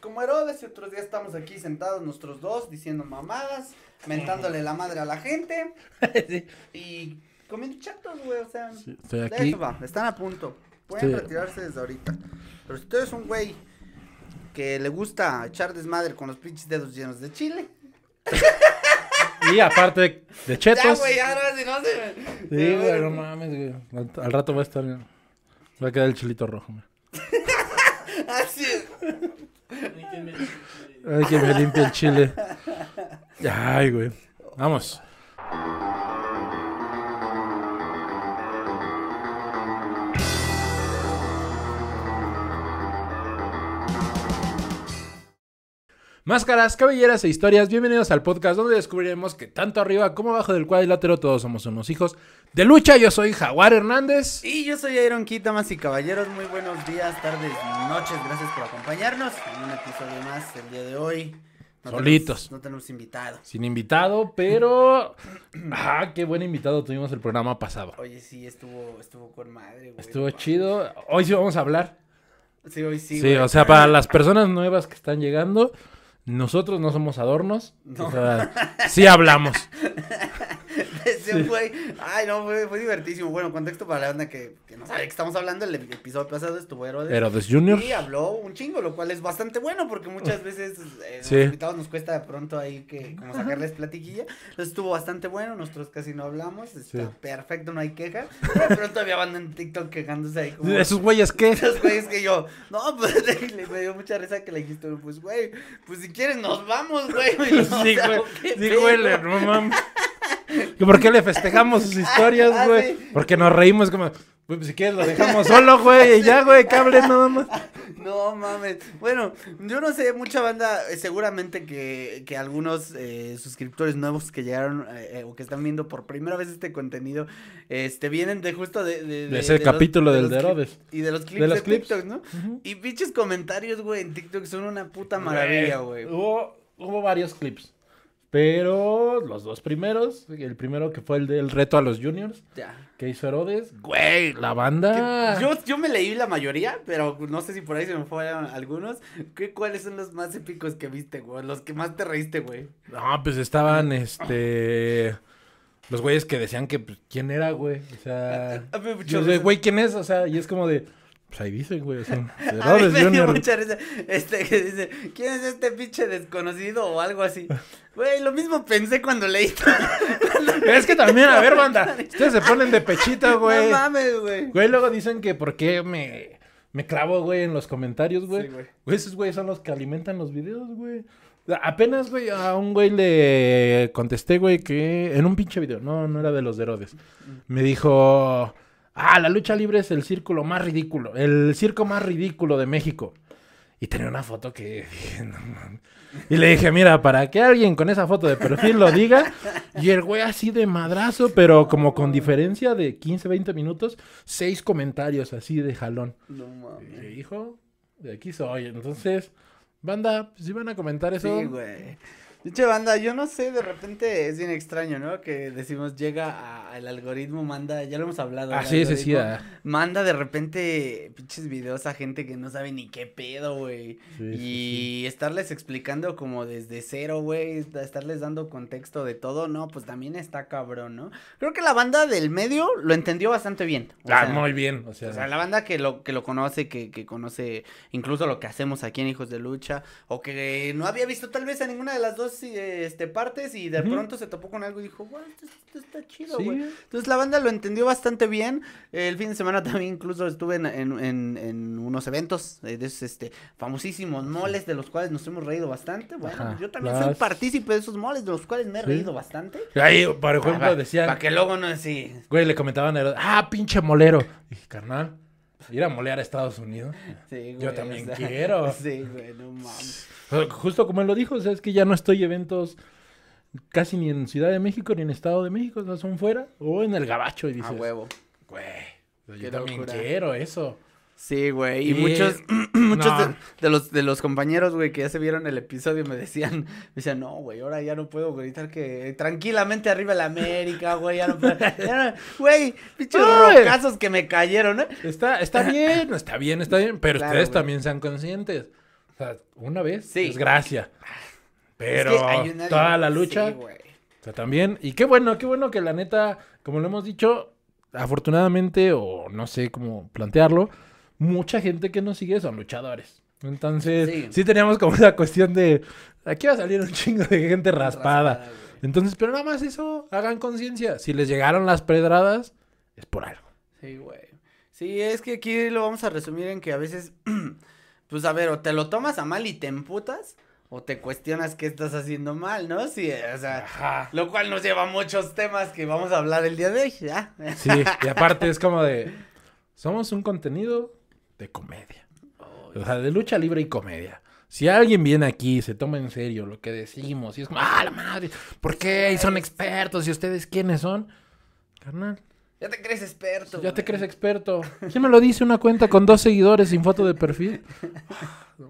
como Herodes y otros días estamos aquí sentados nosotros dos diciendo mamadas, mentándole la madre a la gente y comiendo chatos, güey, o sea, están a punto. Pueden retirarse desde ahorita. Pero si tú eres un güey que le gusta echar desmadre con los pinches dedos llenos de chile. Y aparte de, chetos. Sí, güey, no mames, güey. Al, rato va a estar... Va a quedar el chilito rojo, Así. Hay que me limpia el chile. Ay, güey. Vamos. Máscaras, cabelleras e historias, bienvenidos al podcast donde descubriremos que tanto arriba como abajo del cuadrilátero todos somos unos hijos de lucha. Yo soy Jaguar Hernández. Y yo soy Iron y caballeros. Muy buenos días, tardes, noches. Gracias por acompañarnos en un episodio más el día de hoy. Solitos. no tenemos invitado. Sin invitado, pero. Ah, qué buen invitado tuvimos el programa pasado. Oye, sí, estuvo, estuvo con madre, Estuvo chido. Hoy sí vamos a hablar. Sí, hoy sí. Sí, o sea, para las personas nuevas que están llegando. Nosotros no somos adornos. sí hablamos. Ese fue, güey. Ay, no, fue, divertísimo. Bueno, contexto para la onda que, no sabe que estamos hablando. El episodio pasado estuvo Herodes. Herodes Junior. Sí, habló un chingo, lo cual es bastante bueno porque muchas veces eh, los invitados nos cuesta de pronto ahí que como sacarles platiquilla. Entonces estuvo bastante bueno. Nosotros casi no hablamos. Está perfecto, no hay queja. Pero de pronto había banda en TikTok quejándose ahí. Como, ¿Esos güeyes qué? Esos güeyes que yo. No, pues me dio mucha risa que le dijiste, pues güey, pues si quieren nos vamos, güey. sí, güey. Sí, güey, no mames. ¿Por qué le festejamos sus historias, ah, güey? Porque nos reímos como, pues si quieres lo dejamos solo, güey, y ya, güey, cable nada más. No mames. Bueno, yo no sé, mucha banda, eh, seguramente que, algunos eh, suscriptores nuevos que llegaron eh, o que están viendo por primera vez este contenido, este, vienen de justo de... De, ese capítulo del de Herodes. Y de los clips de, ¿no? Y pinches comentarios, güey, en TikTok son una puta maravilla, güey. Hubo, hubo varios clips. Pero los dos primeros, el primero que fue el del reto a los juniors, que hizo Herodes, güey, la banda. Yo, me leí la mayoría, pero no sé si por ahí se me fueron algunos. ¿Qué, ¿Cuáles son los más épicos que viste, güey? Los que más te reíste, güey. No, pues estaban, este... Los güeyes que decían que, pues, ¿quién era, güey? O sea... Ah, ah, ah, güey, ¿quién es? O sea, y es como de... Pues ahí dicen, güey, son sea, a mí mucha Este que dice, ¿quién es este pinche desconocido o algo así? Güey, lo mismo pensé cuando leí. es que también, a ver, banda. Ustedes se ponen de pechito, güey. No mames, güey. Güey, luego dicen que por qué me, me clavo, güey, en los comentarios, güey. Sí, güey. Esos güey, son los que alimentan los videos, güey. Apenas, güey, a un güey le contesté, güey, que en un pinche video, no, no era de los de Herodes. Me dijo, ah, la lucha libre es el círculo más ridículo, el circo más ridículo de México. Y tenía una foto que... no, y le dije, mira, para que alguien con esa foto de perfil lo diga. Y el güey así de madrazo, pero como con diferencia de 15, 20 minutos, seis comentarios así de jalón. No mames. hijo, de aquí soy. Entonces, banda, pues, si van a comentar eso. Sí, güey. Dicha banda, yo no sé, de repente es bien extraño, ¿no? Que decimos, llega al algoritmo, manda, ya lo hemos hablado. Así ah, es, sí, ah. Manda de repente pinches videos a gente que no sabe ni qué pedo, güey. y estarles explicando como desde cero, güey, estarles dando contexto de todo, no, pues también está cabrón, ¿no? Creo que la banda del medio lo entendió bastante bien. ah, muy bien, o sea. O sea, la banda que lo, que lo conoce, que, que conoce incluso lo que hacemos aquí en Hijos de Lucha, o que no había visto tal vez a ninguna de las dos este, partes y de pronto se topó con algo y dijo, güey, esto, está chido, güey. Entonces la banda lo entendió bastante bien. El fin de semana también incluso estuve en, unos eventos eh, de esos este, famosísimos moles de los cuales nos hemos reído bastante. Bueno, yo también soy partícipe de esos moles de los cuales me he reído bastante. Ahí, por ejemplo, decían. Para que luego no sí. Güey, le comentaban, ah, pinche molero. Dije, carnal. Ir a molear a Estados Unidos. Yo también quiero. Sí, güey, no mames. Justo como él lo dijo, o sea, es que ya no estoy eventos casi ni en Ciudad de México ni en Estado de México, o son fuera o en el Gabacho y dices, a huevo. Güey, yo también quiero eso. Sí, güey. Y, muchos, muchos de, los, de los compañeros, güey, que ya se vieron el episodio me decían, me decían, no, güey, ahora ya no puedo gritar que tranquilamente arriba la América, güey, ya no puedo. güey, pinches rocazos que me cayeron, ¿eh? Está, está bien, está bien, está bien, pero ustedes también sean conscientes. O sea, una vez, sí. gracia. Pero toda la lucha. Sí, güey. O sea, también, y qué bueno, qué bueno que la neta, como lo hemos dicho, afortunadamente, o no sé cómo plantearlo, mucha gente que nos sigue son luchadores. Entonces, sí, teníamos como esa cuestión de, aquí va a salir un chingo de gente raspada. Entonces, pero nada más eso, hagan conciencia. Si les llegaron las pedradas, es por algo. Sí, güey. Sí, es que aquí lo vamos a resumir en que a veces, pues a ver, o te lo tomas a mal y te emputas, o te cuestionas qué estás haciendo mal, ¿no? Sí, o sea, lo cual nos lleva a muchos temas que vamos a hablar el día de hoy, Sí, y aparte es como de, somos un contenido de comedia. o sea, de lucha libre y comedia. Si alguien viene aquí y se toma en serio lo que decimos, y es como, ¡ah, la madre! ¿Por qué? Y son expertos, ¿y ustedes quiénes son? Carnal. Ya te crees experto. Ya te crees experto. ¿Quién me lo dice una cuenta con dos seguidores sin foto de perfil? No,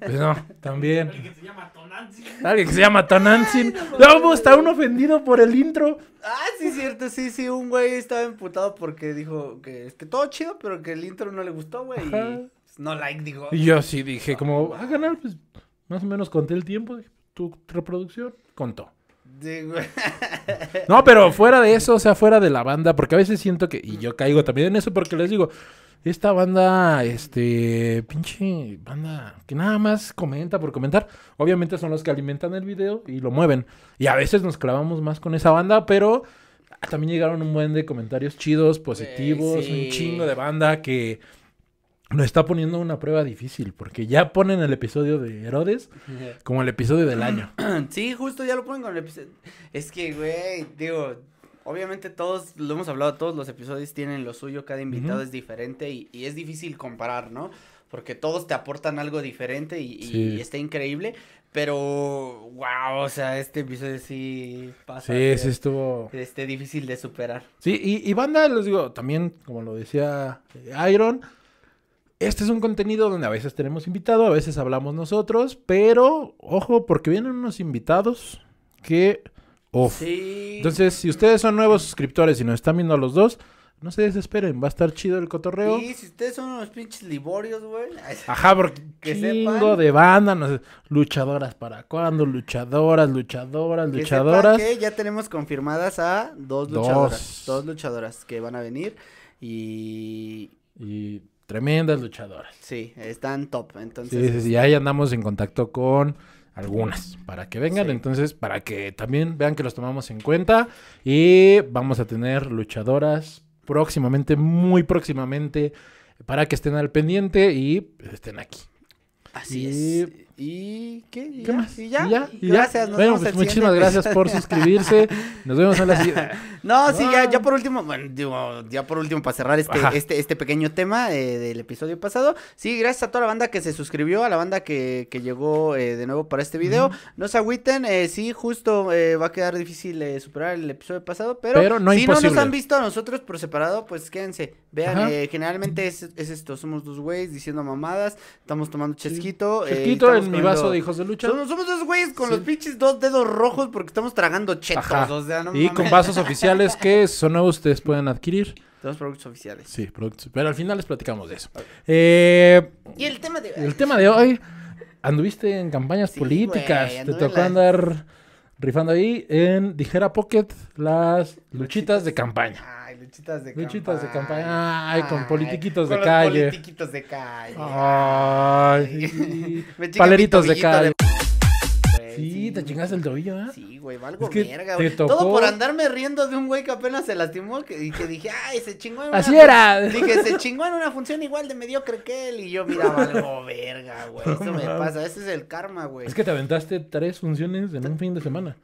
pues también. Alguien que se llama Tonantzin. Alguien que se llama Tonantzin. No, pues, está un ofendido por el intro. Ah, sí, cierto, sí, sí. Un güey estaba emputado porque dijo que es todo chido, pero que el intro no le gustó, güey. Y pues, no like, digo. Y yo sí dije, como, a ah, ganar, pues más o menos conté el tiempo. De tu reproducción contó. No, pero fuera de eso, o sea, fuera de la banda, porque a veces siento que, y yo caigo también en eso porque les digo, esta banda, este, pinche banda que nada más comenta por comentar. Obviamente son los que alimentan el video y lo mueven. Y a veces nos clavamos más con esa banda, pero también llegaron un buen de comentarios chidos, positivos, un chingo de banda que nos está poniendo una prueba difícil, porque ya ponen el episodio de Herodes como el episodio del año. Sí, justo ya lo ponen como el episodio. Es que, güey, digo, obviamente todos, lo hemos hablado, todos los episodios tienen lo suyo, cada invitado es diferente y, es difícil comparar, ¿no? Porque todos te aportan algo diferente y, está increíble, pero, wow, o sea, este episodio sí pasa. Sí, sí estuvo. Este difícil de superar. Sí, y, y banda, les digo, también, como lo decía eh, Iron, este es un contenido donde a veces tenemos invitado, a veces hablamos nosotros, pero ojo, porque vienen unos invitados que Sí. Entonces, si ustedes son nuevos suscriptores y nos están viendo a los dos, no se desesperen, va a estar chido el cotorreo. Sí, si ustedes son unos pinches liborios, güey. Ajá, porque chingo de banda, no sé, luchadoras para cuando, luchadoras, luchadoras, luchadoras. Que ya tenemos confirmadas a dos luchadoras, dos. luchadoras que van a venir y y tremendas luchadoras. Sí, están top, entonces. Sí, este ahí andamos en contacto con algunas para que vengan. Entonces, para que también vean que los tomamos en cuenta y vamos a tener luchadoras próximamente, muy próximamente, para que estén al pendiente y estén aquí. Así es. ¿Y qué? ya? más? ya? gracias. bueno, pues muchísimas gracias por suscribirse. Nos vemos en la siguiente. no, sí, ya, ya por último, bueno, digo, ya por último, para cerrar este, este, este pequeño tema eh, del episodio pasado. Sí, gracias a toda la banda que se suscribió, a la banda que, que llegó eh, de nuevo para este video. No se agüiten, eh, sí, justo eh, va a quedar difícil superar el episodio pasado, pero, no si no nos han visto a nosotros por separado, pues quédense. Vean, eh, generalmente es, esto, somos dos güeyes diciendo mamadas, estamos tomando chesquito. Eh, chesquito en mi vaso de hijos de lucha. Somos, dos güeyes con los pinches dos dedos rojos porque estamos tragando chetos. y con vasos oficiales que son nuevos, ustedes pueden adquirir. Todos productos oficiales. Sí, productos. Pero al final les platicamos de eso. Eh, y el tema de hoy. El tema de hoy. Anduviste en campañas políticas. te tocó andar rifando ahí en Dijera Pocket las luchitas. de campaña. Ah, Mechitas de campaña. campaña. de campaña. Ay, con politiquitos de calle. Politiquitos de calle. Ay. Paleritos de calle. Sí, te chingas el tobillo, ¿eh? Sí, güey, valgo es que mierda, güey. Todo por andarme riendo de un güey que apenas se lastimó que, y que dije, ay, se chingó en una. Así era. Dije, se chingó en una función igual de mediocre que él. Y yo, miraba, valgo verga, güey. Eso me pasa. Ese es el karma, güey. Es que te aventaste tres funciones en un fin de semana.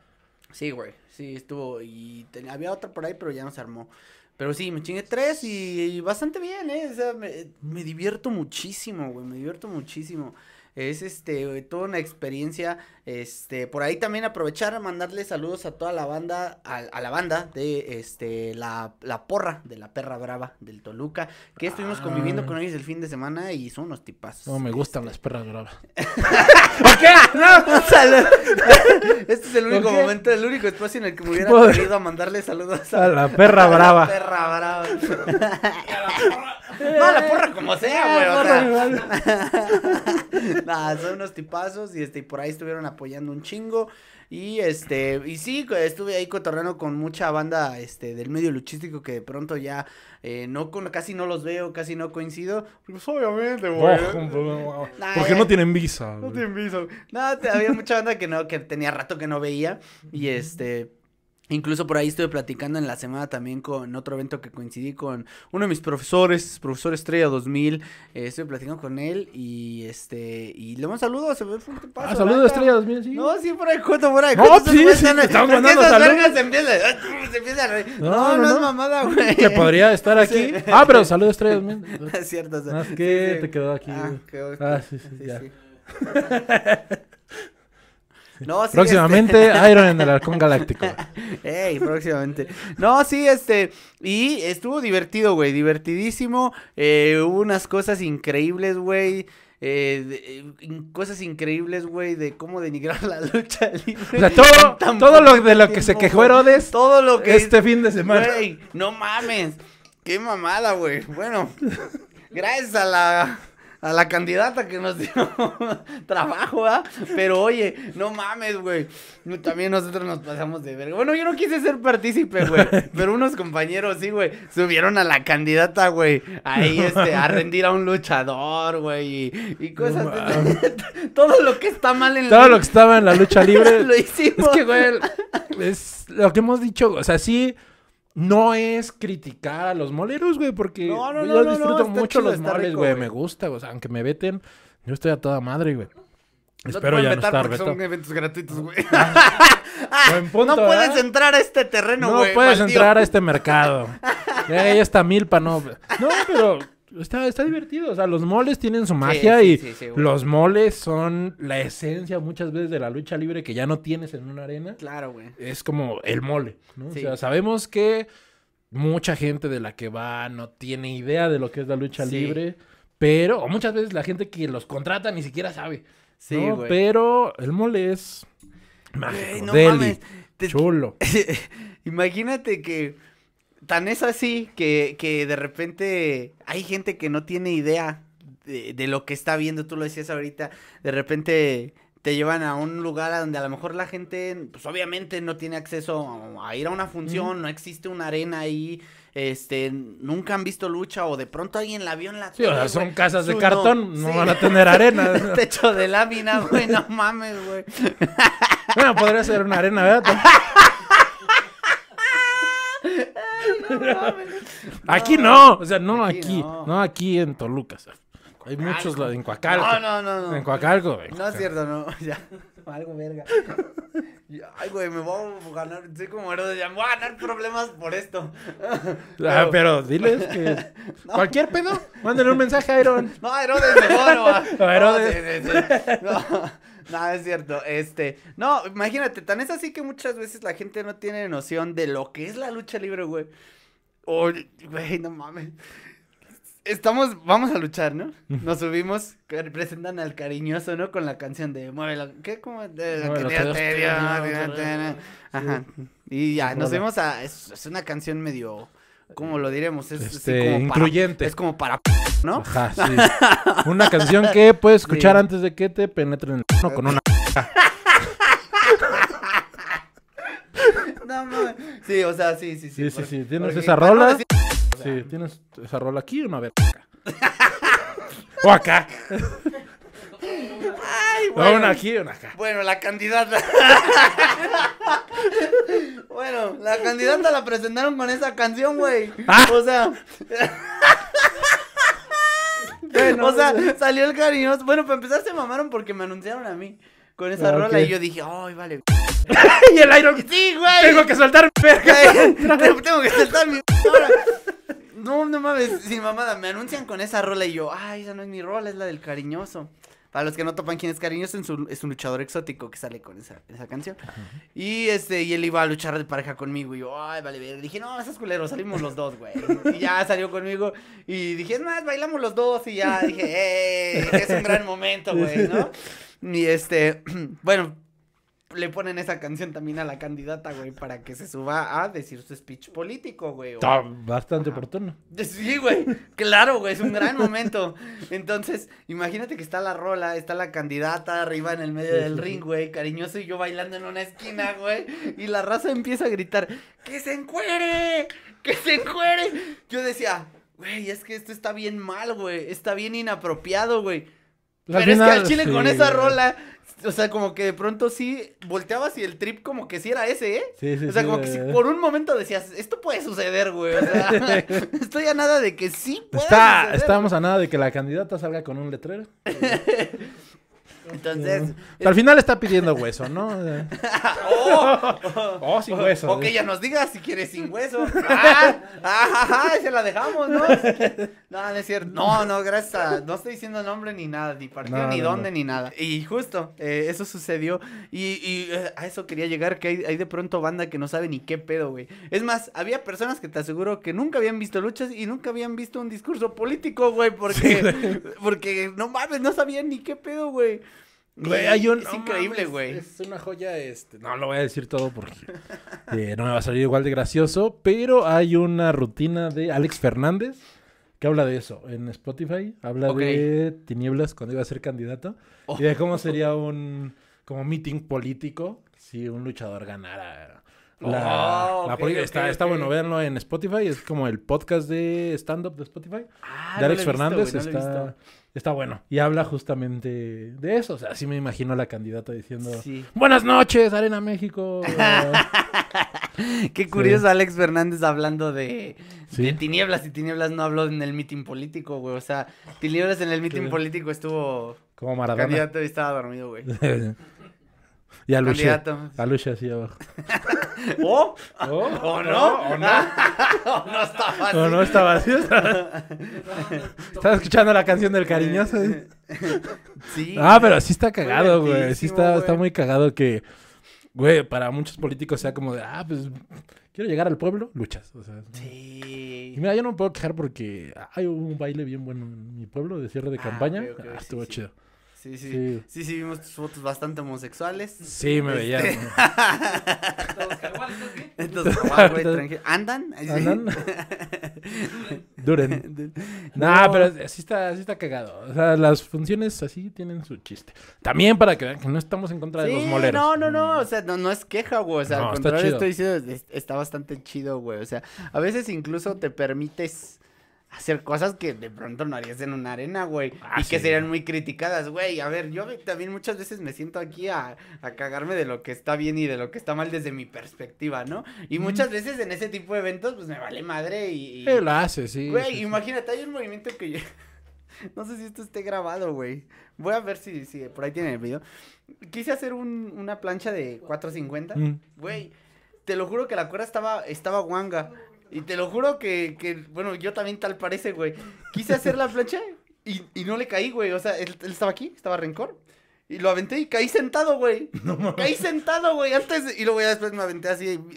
Sí, güey. Sí, estuvo. Y había otra por ahí, pero ya no se armó. Pero sí, me chingué tres y, bastante bien, ¿eh? O sea, me, me divierto muchísimo, güey, me divierto muchísimo. Es este, toda una experiencia. Este, por ahí también aprovechar, A mandarle saludos a toda la banda, a, la banda de este, la, porra de la perra brava del Toluca, que estuvimos conviviendo ah. con ellos el fin de semana y son unos tipazos. No, me gustan este. las perras bravas. qué? No, Este es el único momento, el único espacio en el que me hubiera a mandarle saludos a la perra brava. A la perra brava. No, la porra como sea, ah, güey. O son unos tipazos y este, y por ahí estuvieron apoyando un chingo. Y este, y sí, estuve ahí cotorreando con mucha banda este del medio luchístico que de pronto ya eh, no casi no los veo, casi no coincido. Pues obviamente, güey. porque no tienen visa. No tienen visa. nada había mucha banda que no, que tenía rato que no veía. Y este Incluso por ahí estuve platicando en la semana también con otro evento que coincidí con uno de mis profesores, profesor Estrella 2000. Eh, estuve platicando con él y este y le mando saludos. Se ve un ah, paso, ah, saludos Estrella 2000, sí. No, sí, por ahí cuento, por ahí. No, sí, sí, están, estamos mandando saludos. Se empiezan, se empieza a reír. No, no, no, no, es mamada, güey. Que podría estar aquí. Ah, pero saludos Estrella 2000. es cierto. O sea, ¿Qué te quedó aquí? Ah, ah sí, sí, sí. Ya próximamente este. Iron en el Arcón Galáctico. Ey, próximamente. No, sí, este. Y estuvo divertido, güey. Divertidísimo. Eh, hubo unas cosas increíbles, güey. Eh, eh, cosas increíbles, güey, de cómo denigrar la lucha libre. todo, todo lo de lo que se quejó Herodes. Todo lo que. Este fin de semana. no mames. Qué mamada, güey. Bueno, gracias a la a la candidata que nos dio trabajo, ¿ah? Pero oye, no mames, güey. También nosotros nos pasamos de verga. Bueno, yo no quise ser partícipe, güey. Pero unos compañeros, sí, güey. Subieron a la candidata, güey. Ahí, este, a rendir a un luchador, güey. Y, cosas. todo lo que está mal en todo Todo lo que estaba en la lucha libre. lo hicimos. Es que, güey, es lo que hemos dicho. O sea, sí no es criticar a los moleros, güey, porque yo disfruto mucho los moles, güey. Me gusta, o sea, aunque me veten, yo estoy a toda madre, güey. Espero ya no estar vetado. Son eventos gratuitos, güey. punto, no puedes ¿eh? entrar a este terreno, güey. No puedes entrar a este mercado. ahí está milpa, no. No, pero Está, está divertido, o sea, los moles tienen su magia y los moles son la esencia muchas veces de la lucha libre que ya no tienes en una arena. Claro, güey. Es como el mole, ¿no? O sea, sabemos que mucha gente de la que va no tiene idea de lo que es la lucha libre, pero o muchas veces la gente que los contrata ni siquiera sabe. Sí, Pero el mole es mágico, no deli, chulo. Imagínate que Tan es así que, que de repente hay gente que no tiene idea de, lo que está viendo, tú lo decías ahorita, de repente te llevan a un lugar donde a lo mejor la gente, pues obviamente no tiene acceso a ir a una función, no existe una arena ahí, este, nunca han visto lucha o de pronto alguien la vio en la Sí, son casas de cartón, no, van a tener arena. Techo de lámina, güey, no mames, güey. bueno, podría ser una arena, ¿verdad? aquí no, o sea, no aquí, no. aquí en Toluca. hay muchos en Coacalco. No, no, no, no. En No es cierto, no. Ya. Algo verga. Ay, güey, me voy a ganar. Soy como Herodes, ya me voy a ganar problemas por esto. Ah, pero, diles que. Cualquier pedo, mándenle un mensaje a Iron. No, a Herodes mejor, no, Herodes. No, no, es cierto. Este. No, imagínate, tan es así que muchas veces la gente no tiene noción de lo que es la lucha libre, güey. Oye, no mames. Estamos, vamos a luchar, ¿no? Nos subimos, representan al cariñoso, ¿no? Con la canción de Muévelo, ¿qué? ¿Cómo? De la que Ajá. Y ya, nos vemos a, es, una canción medio, ¿cómo lo diremos? Es este, como incluyente. Para, es como para... ¿no? Ajá, sí. una canción que puedes escuchar antes de que te penetren el con una... Sí, o sea, sí, sí, sí. Sí, sí, sí. Tienes esa rola. sí, tienes esa rola aquí y una verga o acá. Ay, una aquí y una acá. Bueno, la candidata. bueno, la candidata la presentaron con esa canción, güey. Ah. O sea. bueno, o sea, salió el cariño. Bueno, para empezar se mamaron porque me anunciaron a mí con esa ah, rola y yo dije, ay, vale. y el Iron Sí, güey. Tengo que soltar mi tengo que soltar mi No, no mames, sin mamada, me anuncian con esa rola y yo, ay, esa no es mi rola, es la del cariñoso. Para los que no topan quién es cariñoso, es un, luchador exótico que sale con esa, esa canción. Y este, y él iba a luchar de pareja conmigo. Y yo, ay, vale, Dije, no, esas culeros, salimos los dos, güey. Y ya salió conmigo. Y dije, es más, bailamos los dos. Y ya dije, eh, es un gran momento, güey, ¿no? Y este, bueno, le ponen esa canción también a la candidata, güey, para que se suba a decir su speech político, güey. Está bastante oportuno. Sí, güey, claro, güey, es un gran momento. Entonces, imagínate que está la rola, está la candidata arriba en el medio del ring, güey, cariñoso y yo bailando en una esquina, güey, y la raza empieza a gritar, ¡que se encuere! ¡que se encuere! Yo decía, güey, es que esto está bien mal, güey, está bien inapropiado, güey. Pues Pero es que al chile con esa rola, o sea, como que de pronto sí volteabas y el trip como que sí era ese, ¿eh? Sí, sí, o sea, como que si por un momento decías, esto puede suceder, güey. estoy a nada de que sí puede Está, Estamos a nada de que la candidata salga con un letrero. Entonces. al final está pidiendo hueso, ¿no? oh, oh, sin hueso. O, que ella nos diga si quiere sin hueso. Ah, ah, ah, ah se la dejamos, ¿no? No, no es cierto. No, no, gracias. no estoy diciendo nombre ni nada, ni partido, ni dónde, ni nada. Y justo, eh, eso sucedió. Y, y eh, a eso quería llegar, que hay, de pronto banda que no sabe ni qué pedo, güey. Es más, había personas que te aseguro que nunca habían visto luchas y nunca habían visto un discurso político, güey. Porque, porque no mames, no sabían ni qué pedo, güey hay un, es increíble, güey. Es, una joya, este. No lo voy a decir todo porque eh, no me va a salir igual de gracioso. Pero hay una rutina de Alex Fernández que habla de eso en Spotify. Habla de tinieblas cuando iba a ser candidato. Y de cómo oh. sería un como meeting político si un luchador ganara. Oh, está, bueno véanlo en Spotify. Es como el podcast de stand-up de Spotify. de Alex Fernández. Está bueno. Y habla justamente de eso. O sea, así me imagino a la candidata diciendo: Buenas noches, Arena México. Qué curioso, Alex Fernández hablando de, de, tinieblas y tinieblas no habló en el mitin político, güey. O sea, tinieblas en el mitin político estuvo. Como Maradona. Candidato estaba dormido, güey. Y a Lucia así abajo. ¿O? ¿O? no? ¿O no? ¿O no estaba no estaba ¿Estás escuchando la canción del cariñoso? Sí. Ah, pero sí está cagado, güey. Sí está, muy cagado que, güey, para muchos políticos sea como de, ah, pues quiero llegar al pueblo, luchas. sí. Y mira, yo no me puedo quejar porque hay un baile bien bueno en mi pueblo de cierre de ah, campaña. Ah, estuvo chido. Sí, sí, sí. Sí, sí, vimos tus fotos bastante homosexuales. Sí, me este veía. Entonces, güey, ¿Andan? ¿Andan? Duren. no. pero así está, así está cagado. O sea, las funciones así tienen su chiste. También para que vean que no estamos en contra de los moleros. No, no, no. O sea, no, no es queja, güey. O sea, al contrario, estoy diciendo, está bastante chido, güey. O sea, a veces incluso te permites hacer cosas que de pronto no harías en una arena, güey. Ah, y que serían muy criticadas, güey. A ver, yo también muchas veces me siento aquí a, a, cagarme de lo que está bien y de lo que está mal desde mi perspectiva, ¿no? Y muchas veces en ese tipo de eventos, pues me vale madre y... y... lo hace, sí. Güey, imagínate, hay un movimiento que yo... no sé si esto esté grabado, güey. Voy a ver si, por ahí tiene el video. Quise hacer una plancha de 450. Mm. Güey, te lo juro que la cuerda estaba, estaba guanga. Y te lo juro que, que bueno, yo también tal parece, güey. Quise hacer la flecha y, y no le caí, güey. O sea, él, estaba aquí, estaba rencor. Y lo aventé y caí sentado, güey. Caí sentado, güey. Antes. Y luego ya después me aventé así.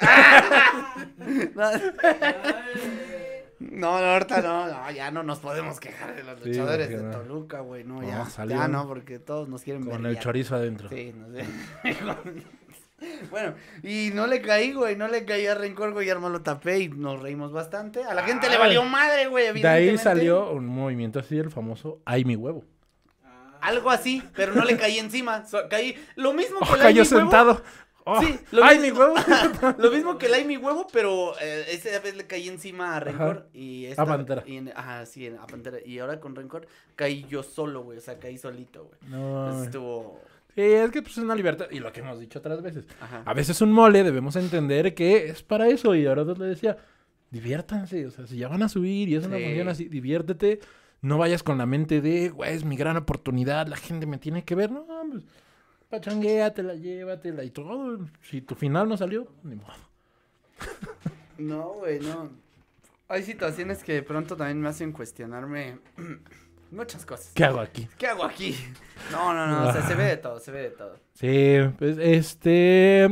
No, no, ahorita no, no, ya no nos podemos quejar de los luchadores de Toluca, güey, no, ya, ya, no, porque todos nos quieren ver. Con el chorizo adentro. Sí, no sé. Bueno, y no le caí, güey, no le caí a rencor, güey, arma lo tapé y nos reímos bastante. A la gente le valió madre, güey, De ahí salió un movimiento así, el famoso Ay, mi huevo. Ah. Algo así, pero no le caí encima. caí lo mismo que oh, el sentado. Oh, sí, lo ay, mismo, mi huevo. lo mismo que el ay, mi huevo, pero eh, esa vez le caí encima a Rencor y a Pantera. Y ajá, sí, a Pantera. Y ahora con Rencor caí yo solo, güey. O sea, caí solito, güey. No. estuvo es que pues, es una libertad. Y lo que hemos dicho otras veces. A veces un mole debemos entender que es para eso. Y ahora le decía, diviértanse. O sea, si ya van a subir y es una así, diviértete. No vayas con la mente de, güey, es mi gran oportunidad, la gente me tiene que ver. No, pues, pachanguéatela, llévatela y todo. Si tu final no salió, ni modo. No, güey, no. Hay situaciones que de pronto también me hacen cuestionarme Muchas cosas. ¿Qué hago aquí? ¿Qué hago aquí? No, no, no. se ah. ve de todo, se ve de todo. Sí, pues este.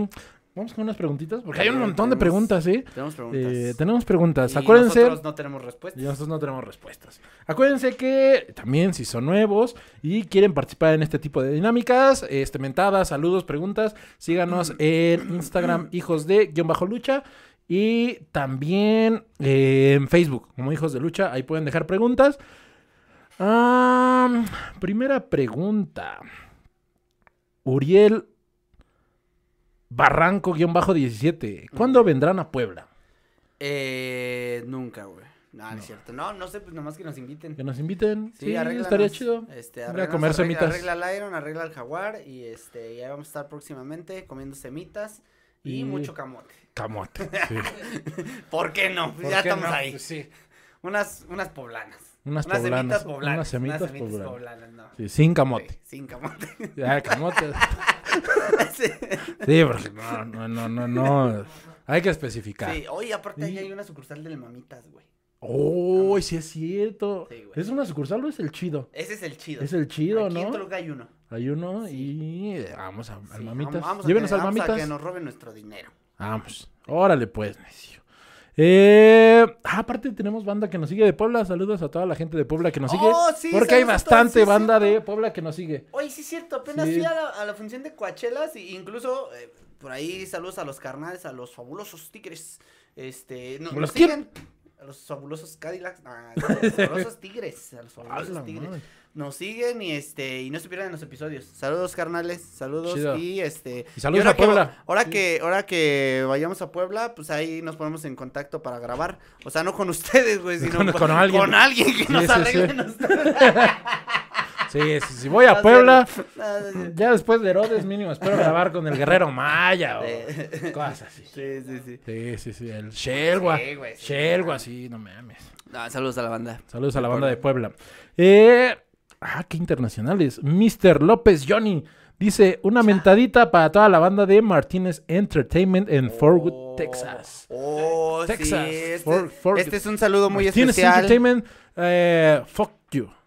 Vamos con unas preguntitas, porque hay un montón de preguntas, ¿sí? ¿eh? Tenemos preguntas. Eh, tenemos preguntas. Acuérdense. Nosotros no tenemos respuestas. Y nosotros no tenemos respuestas. Acuérdense que también, si son nuevos y quieren participar en este tipo de dinámicas, este, mentadas, saludos, preguntas, síganos en Instagram, hijos de guión bajo lucha. Y también eh, en Facebook, como Hijos de Lucha, ahí pueden dejar preguntas. Ah, primera pregunta. Uriel Barranco-17. ¿Cuándo vendrán a Puebla? Eh, nunca, güey. Ah, no, es cierto. No, no sé, pues nomás que nos inviten. Que nos inviten. Sí, estaría chido. Este, a comer semitas. Arregla el Iron, arregla el Jaguar y este, ya vamos a estar próximamente comiendo semitas y, mucho camote. Camote, sí. ¿Por qué no? Pues ya estamos ahí. sí. Unas, unas poblanas. Unas, unas poblanas, semitas poblanas. Unas semitas, poblanas. no. sí, sin camote. sin camote. Ya, camote. sí, porque no, no, no, no, no. Hay que especificar. Sí, oye, aparte ahí hay una sucursal del Mamitas, güey. ¡Uy, ah. sí es cierto. Sí, ¿Es una sucursal o es el chido? Ese es el chido. Es el chido, Aquí ¿no? En Toluca hay uno. Hay uno y vamos a, al Mamitas. Llévenos a que, al Mamitas. A que nos roben nuestro dinero. Vamos. Ah, pues, órale pues, necio. Eh, ah, aparte tenemos banda que nos sigue de Puebla. Saludos a toda la gente de Puebla que nos sigue. Oh, porque hay bastante banda de Puebla que nos sigue. Oye, sí es cierto. Apenas fui a la, función de Coachelas e incluso eh, por ahí saludos a los carnales, a los fabulosos tigres. Este, no, ¿Los siguen? los fabulosos Cadillacs, a los fabulosos Tigres, a los fabulosos Tigres. Nos siguen y este y no se pierdan los episodios. Saludos carnales, saludos y este saludos a Puebla. ahora que ahora que vayamos a Puebla, pues ahí nos ponemos en contacto para grabar, o sea, no con ustedes, güey, sino con, alguien. con, alguien, que nos arregle Sí, sí, voy a Puebla. Ya después de Herodes, mínimo, espero grabar con el guerrero maya o cosas así. Sí, sí, sí. Sí, sí, sí. El Shelwa. Sherwa, sí, no me ames. saludos a la banda. Saludos a la banda de Puebla. Eh, ah, qué internacionales. Mr. López Johnny dice: Una mentadita para toda la banda de Martínez Entertainment en Fortwood, oh, Texas. Oh, Texas. Este, este, es un saludo muy Martínez especial. Entertainment, eh, fuck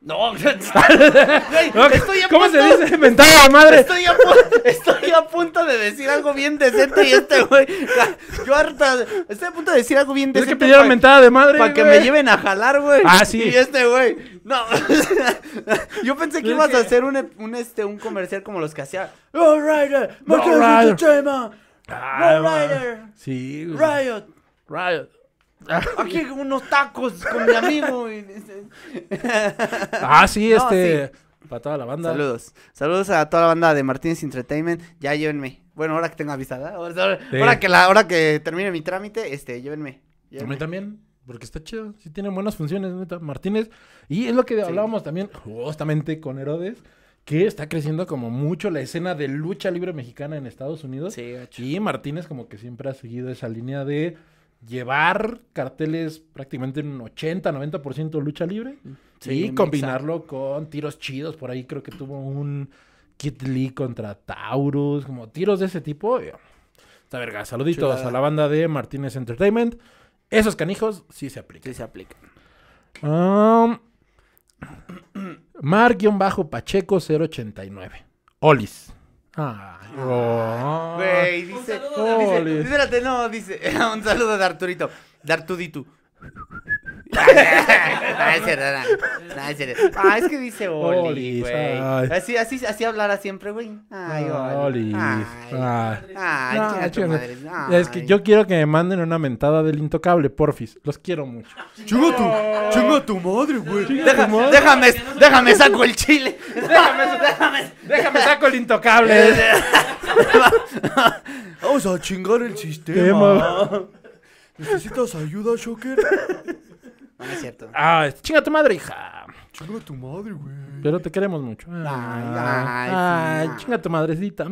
no, güey, estoy a ¿Cómo se dice? Mentada madre. Estoy a, punto, de decir algo bien decente y este güey. Yo harta. Estoy a punto de decir algo bien decente. Es que pidieron mentada de madre. Para que me lleven a jalar, güey. Ah, sí. Y este güey. No. Yo pensé que ibas a hacer un, un, este, un comercial como los que hacía. All Rider. tu Ryder All ah, Ryder Sí, güey. Riot. Riot. Aquí unos tacos con mi amigo. ah, sí, este. Para toda la banda. Saludos. Saludos a toda la banda de Martínez Entertainment. Ya llévenme. Bueno, ahora que tengo avisada. Ahora, que la, ahora que termine mi trámite, este, llévenme. llévenme. también. Porque está chido. Sí tiene buenas funciones, Martínez. Y es lo que hablábamos también justamente con Herodes. Que está creciendo como mucho la escena de lucha libre mexicana en Estados Unidos. Sí, Y Martínez como que siempre ha seguido esa línea de llevar carteles prácticamente en un 80, 90% lucha libre y combinarlo con tiros chidos. Por ahí creo que tuvo un Kit Lee contra Taurus, como tiros de ese tipo. Eh, está verga, saluditos a la banda de Martínez Entertainment. Esos canijos sí se aplican. Sí se aplican. Mar-Pacheco 089. Olis. Ah, dice, dice, dice, no, dice, un saludo de Arturito, de Artuditu. no, es Ah, es que dice Oli, güey. Así, así, así hablara siempre, güey. Ay, Oli. Ay, ay, Es que yo quiero que me manden una mentada del intocable, porfis. Los quiero mucho. Chinga tu, tu madre, güey. Déjame, déjame, saco el chile. Déjame, déjame, déjame saco el intocable. Vamos a chingar el sistema. ¿Necesitas ayuda, Shocker? No, es cierto. Ah, chinga tu madre, hija. Chinga tu madre, güey. Pero te queremos mucho. Ay, ay, ay, chinga tu madrecita.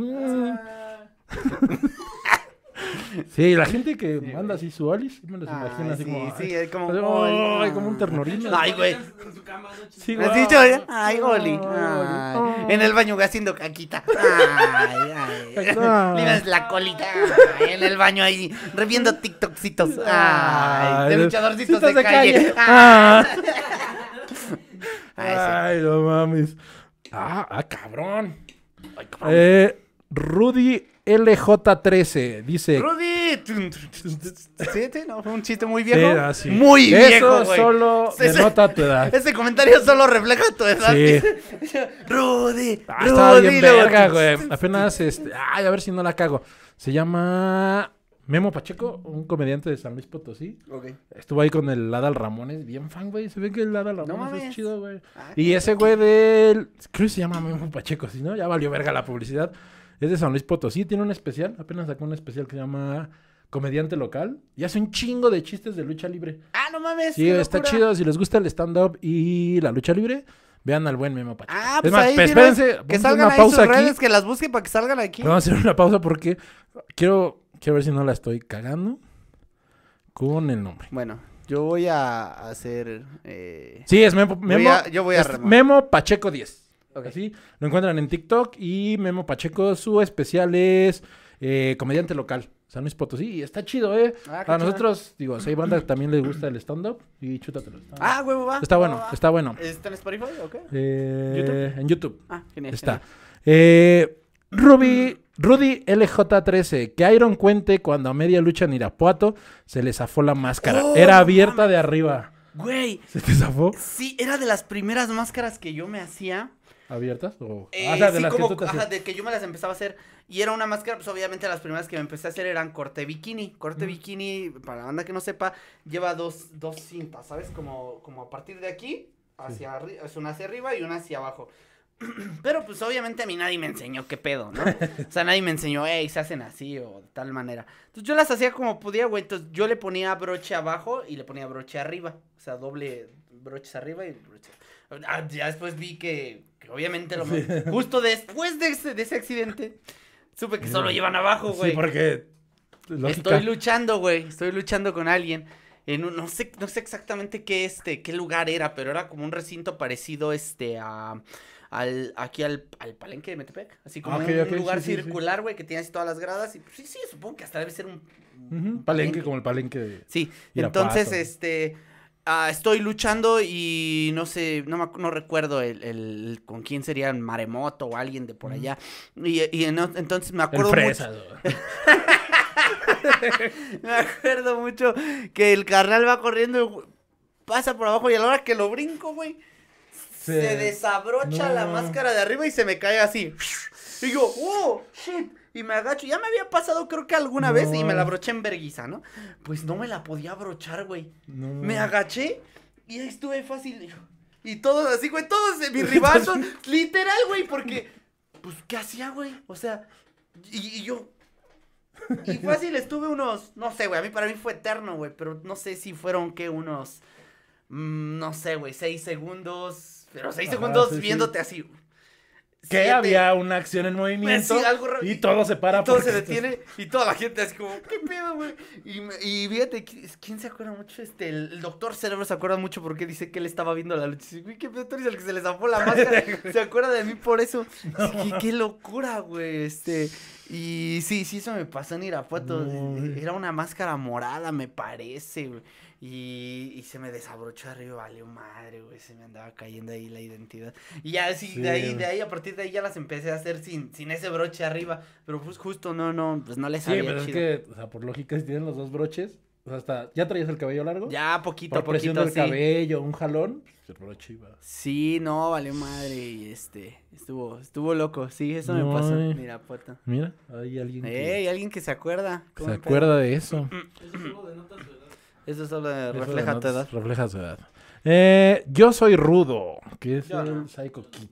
Sí, la gente que manda así su Alice, me los imagino así como. Sí, es como. Ay, como un ternorino. Ay, güey. ¿Has dicho? Eh? Ay, Oli. En el baño haciendo caquita. Ay, la colita. en el baño ahí, reviendo tiktokcitos Ay, de luchadorcitos de, calle. Ah. Ah. Ah, ay, no mames. Ah, ah, cabrón. Ay, cabrón. Eh, Rudy LJ13 dice. Rudy. Sí, no, fue un chiste muy viejo. muy Eso viejo. Eso solo denota tu edad. Ese comentario solo refleja tu edad. Sí. Rudy. Ah, Rudy, verga, güey. Apenas este, Ay, a ver si no la cago. Se llama. Memo Pacheco, un comediante de San Luis Potosí. Estuvo ahí con el Adal Ramones, bien fan, güey. Se ve que el Adal Ramones es chido, güey. Ah, y ese güey del. Creo que se llama Memo Pacheco, si no, ya valió verga la publicidad. Es de San Luis Potosí, tiene un especial, apenas sacó un especial que se llama comediante local y hace un chingo de chistes de lucha libre. Ah, no mames. Sí, está chido. Si les gusta el stand-up y la lucha libre, vean al buen Memo Pacheco. Ah, pues es espérense. Que salgan ahí sus que las busquen para que salgan aquí. Vamos a hacer una pausa porque quiero, ver si no la estoy cagando con el nombre. Bueno, yo voy a hacer. Eh, sí, es Memo. voy a, yo Memo Pacheco 10. Así lo encuentran en TikTok y Memo Pacheco, su especial es eh, comediante local. San Luis Potosí, y está chido, ¿eh? Ah, a nosotros, digo, soy banda que también les gusta el stand-up, y chútatelo. ah, huevo, va. Está bueno, está bueno. ¿Está en Spotify o qué? Eh, en YouTube. Ah, genial. Está. Eh, Ruby, Rudy LJ13, que Iron cuente cuando a media lucha en Irapuato se le zafó la máscara. Oh, era abierta de arriba. Güey. ¿Se te zafó? Sí, era de las primeras máscaras que yo me hacía. ¿Abiertas? O... Eh, ah, de como, que de que yo me las empezaba a hacer. Y era una máscara, pues obviamente las primeras que me empecé a hacer eran corte bikini. Corte bikini, para la banda que no sepa, lleva dos, dos cintas, ¿sabes? Como, como a partir de aquí, hacia arriba, es una hacia arriba y una hacia abajo. Pero pues obviamente a mí nadie me enseñó qué pedo, ¿no? O sea, nadie me enseñó, hey, se hacen así o de tal manera. Entonces yo las hacía como podía, güey. Entonces yo le ponía broche abajo y le ponía broche arriba. O sea, doble broches arriba y broche. Ah, ya después vi que obviamente lo justo después de ese, de accidente, supe que solo llevan abajo, güey. Sí, porque Estoy luchando, güey. Estoy luchando con alguien. En un, no, sé, no sé exactamente qué, este, qué lugar era, pero era como un recinto parecido este, a, al, aquí al, palenque de Metepec. Así como ah, un, lugar circular, güey, que tiene así todas las gradas. Y, pues, sí, sí, supongo que hasta debe ser un, palenque, como el palenque de. Sí, entonces, este. Ah, estoy luchando y no sé, no, recuerdo el, con quién sería maremoto o alguien de por allá. Y, entonces me acuerdo mucho. me acuerdo mucho que el carnal va corriendo, pasa por abajo y a la hora que lo brinco, güey, se, desabrocha la máscara de arriba y se me cae así. Y yo, ¡oh, shit! y me agacho. Ya me había pasado, creo que alguna vez, y me la broché en verguiza, ¿no? Pues no me la podía brochar, güey. No. Me agaché y ahí estuve fácil. Y todos así, güey, todos mis son literal, güey, porque, pues, ¿qué hacía, güey? O sea, y, yo, y fácil estuve unos, no sé, güey, a mí para mí fue eterno, güey, pero no sé si fueron que unos, mm, no sé, güey, seis segundos, pero seis segundos viéndote así que había una acción en movimiento y todo se para. Y todo se detiene y toda la gente así como, ¿qué pedo, güey? Y, y, fíjate, ¿quién se acuerda mucho? Este, el, doctor Cerebro se acuerda mucho porque dice que él estaba viendo la lucha. Y ¿qué pedo? Tú eres el que se le zafó la máscara. se acuerda de mí por eso. ¿Qué, locura, güey. Este, y sí, sí, eso me pasó en Irapuato. Era una máscara morada, me parece, güey. Y, se me desabrochó arriba, vale, madre, güey, se me andaba cayendo ahí la identidad. Y ya así, sí, de ahí, de ahí, a partir de ahí ya las empecé a hacer sin, sin ese broche arriba, pero pues justo no, no, pues no les sabía Sí, pero es que, o sea, por lógica, si tienen los dos broches, o sea, hasta, ¿ya traías el cabello largo? Ya, poquito, por poquito, presión cabello, un jalón, pues, broche iba. Sí, no, vale, madre, y este, estuvo, estuvo loco, sí, eso me pasó, eh. mira, puta. Mira, hay alguien que... alguien que se acuerda. Se acuerda de eso. Eso es de notas eso es refleja Eso tu edad. Refleja tu edad. Eh, yo soy rudo, que es yo Psycho Kid.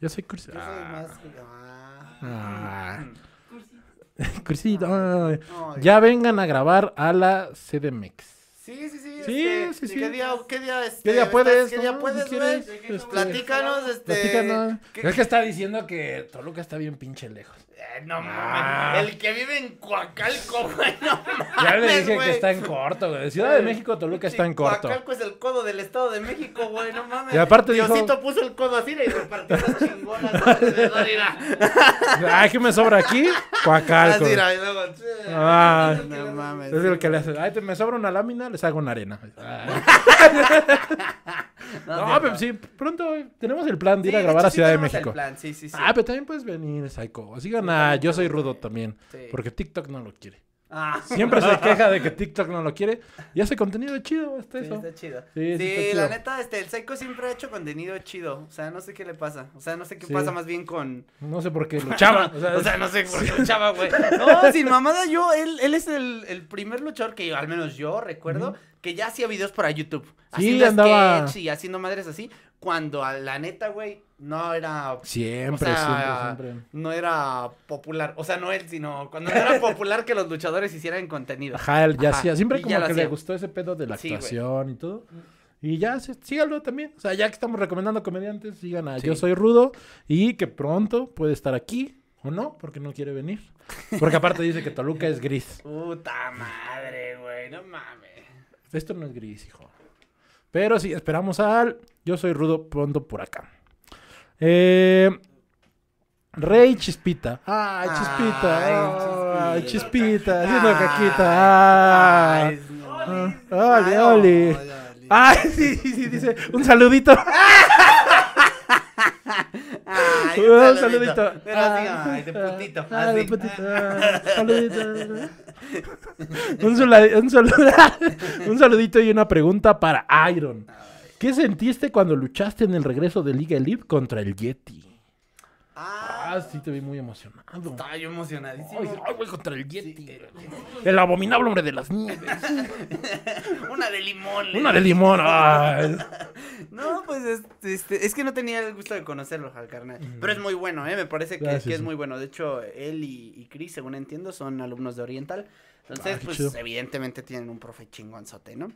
Yo soy cursi. Yo soy ah. más. que nada. Ah. ah. Ah. Ya vengan a grabar a la CDMX. Sí, sí, sí. Sí, este, sí, ¿Qué día, qué día, este, ¿Qué día puedes? ¿Qué día puedes, güey? platícanos, este. Platícanos. es que está diciendo que Toluca está bien pinche lejos. Eh, no ah. mames. El que vive en Coacalco, güey. No mames, ya le dije que está en corto, güey. Ciudad de México, Toluca está en corto. Coacalco es el codo del Estado de México, güey. No mames. Y aparte Diosito puso el codo así y repartió las chingonas. ay, ¿qué me sobra aquí? Coacalco. ah, no, mames. Es el que le hace. Ay, te, me sobra una lámina, les hago una arena. Ah. No, pero sí, pronto tenemos el plan de ir a grabar a Ciudad de México. Ah, pero también puedes venir, Psycho. Así nada, yo soy rudo también. Porque TikTok no lo quiere. Ah. Siempre se queja de que TikTok no lo quiere y hace contenido chido. sí, chido. Sí, la neta, este, el Seiko siempre ha hecho contenido chido. O sea, no sé qué le pasa. O sea, no sé qué pasa más bien con. No sé por qué luchaba. o, sea, no sé por qué luchaba, güey. No, sin mamada, yo, él, él es el, primer luchador que al menos yo recuerdo. Que ya hacía videos para YouTube. haciendo andaba... y haciendo madres así cuando a la neta, güey, no era. Siempre, siempre, siempre. No era popular. O sea, no él, sino cuando no era popular que los luchadores hicieran contenido. Ajá, él ya hacía. Siempre como que le gustó ese pedo de la actuación y todo. Y ya, síganlo también. O sea, ya que estamos recomendando comediantes, sigan a Yo Soy Rudo. Y que pronto puede estar aquí. O no, porque no quiere venir. Porque aparte dice que Toluca es gris. Puta madre, güey. No mames. Esto no es gris, hijo. Pero sí, esperamos al yo soy rudo pronto por acá. Eh, Rey Chispita. Ay, Chispita. Ay, Chispita. Haciendo caquita. Ah. Ah, ay, Oli, Oli. Ay, ah, sí, sí, sí, dice. Un saludito. un saludito. Ay, de putito. Ay, de Un Saludito. Un, saludito y una pregunta para Iron. ¿Qué sentiste cuando luchaste en el regreso de Liga Elite contra el Yeti? Ah, ah sí, te vi muy emocionado. Estaba yo emocionadísimo. Ay, güey, contra el Yeti. el... abominable hombre de las nieves. Una de limón. Una de limón. No, pues este, es que no tenía el gusto de conocerlo al carnal. Mm. Pero es muy bueno, ¿eh? Me parece que, es muy bueno. De hecho, él y Chris, según entiendo, son alumnos de Oriental. Entonces, pues evidentemente tienen un profe chingonzote, ¿no?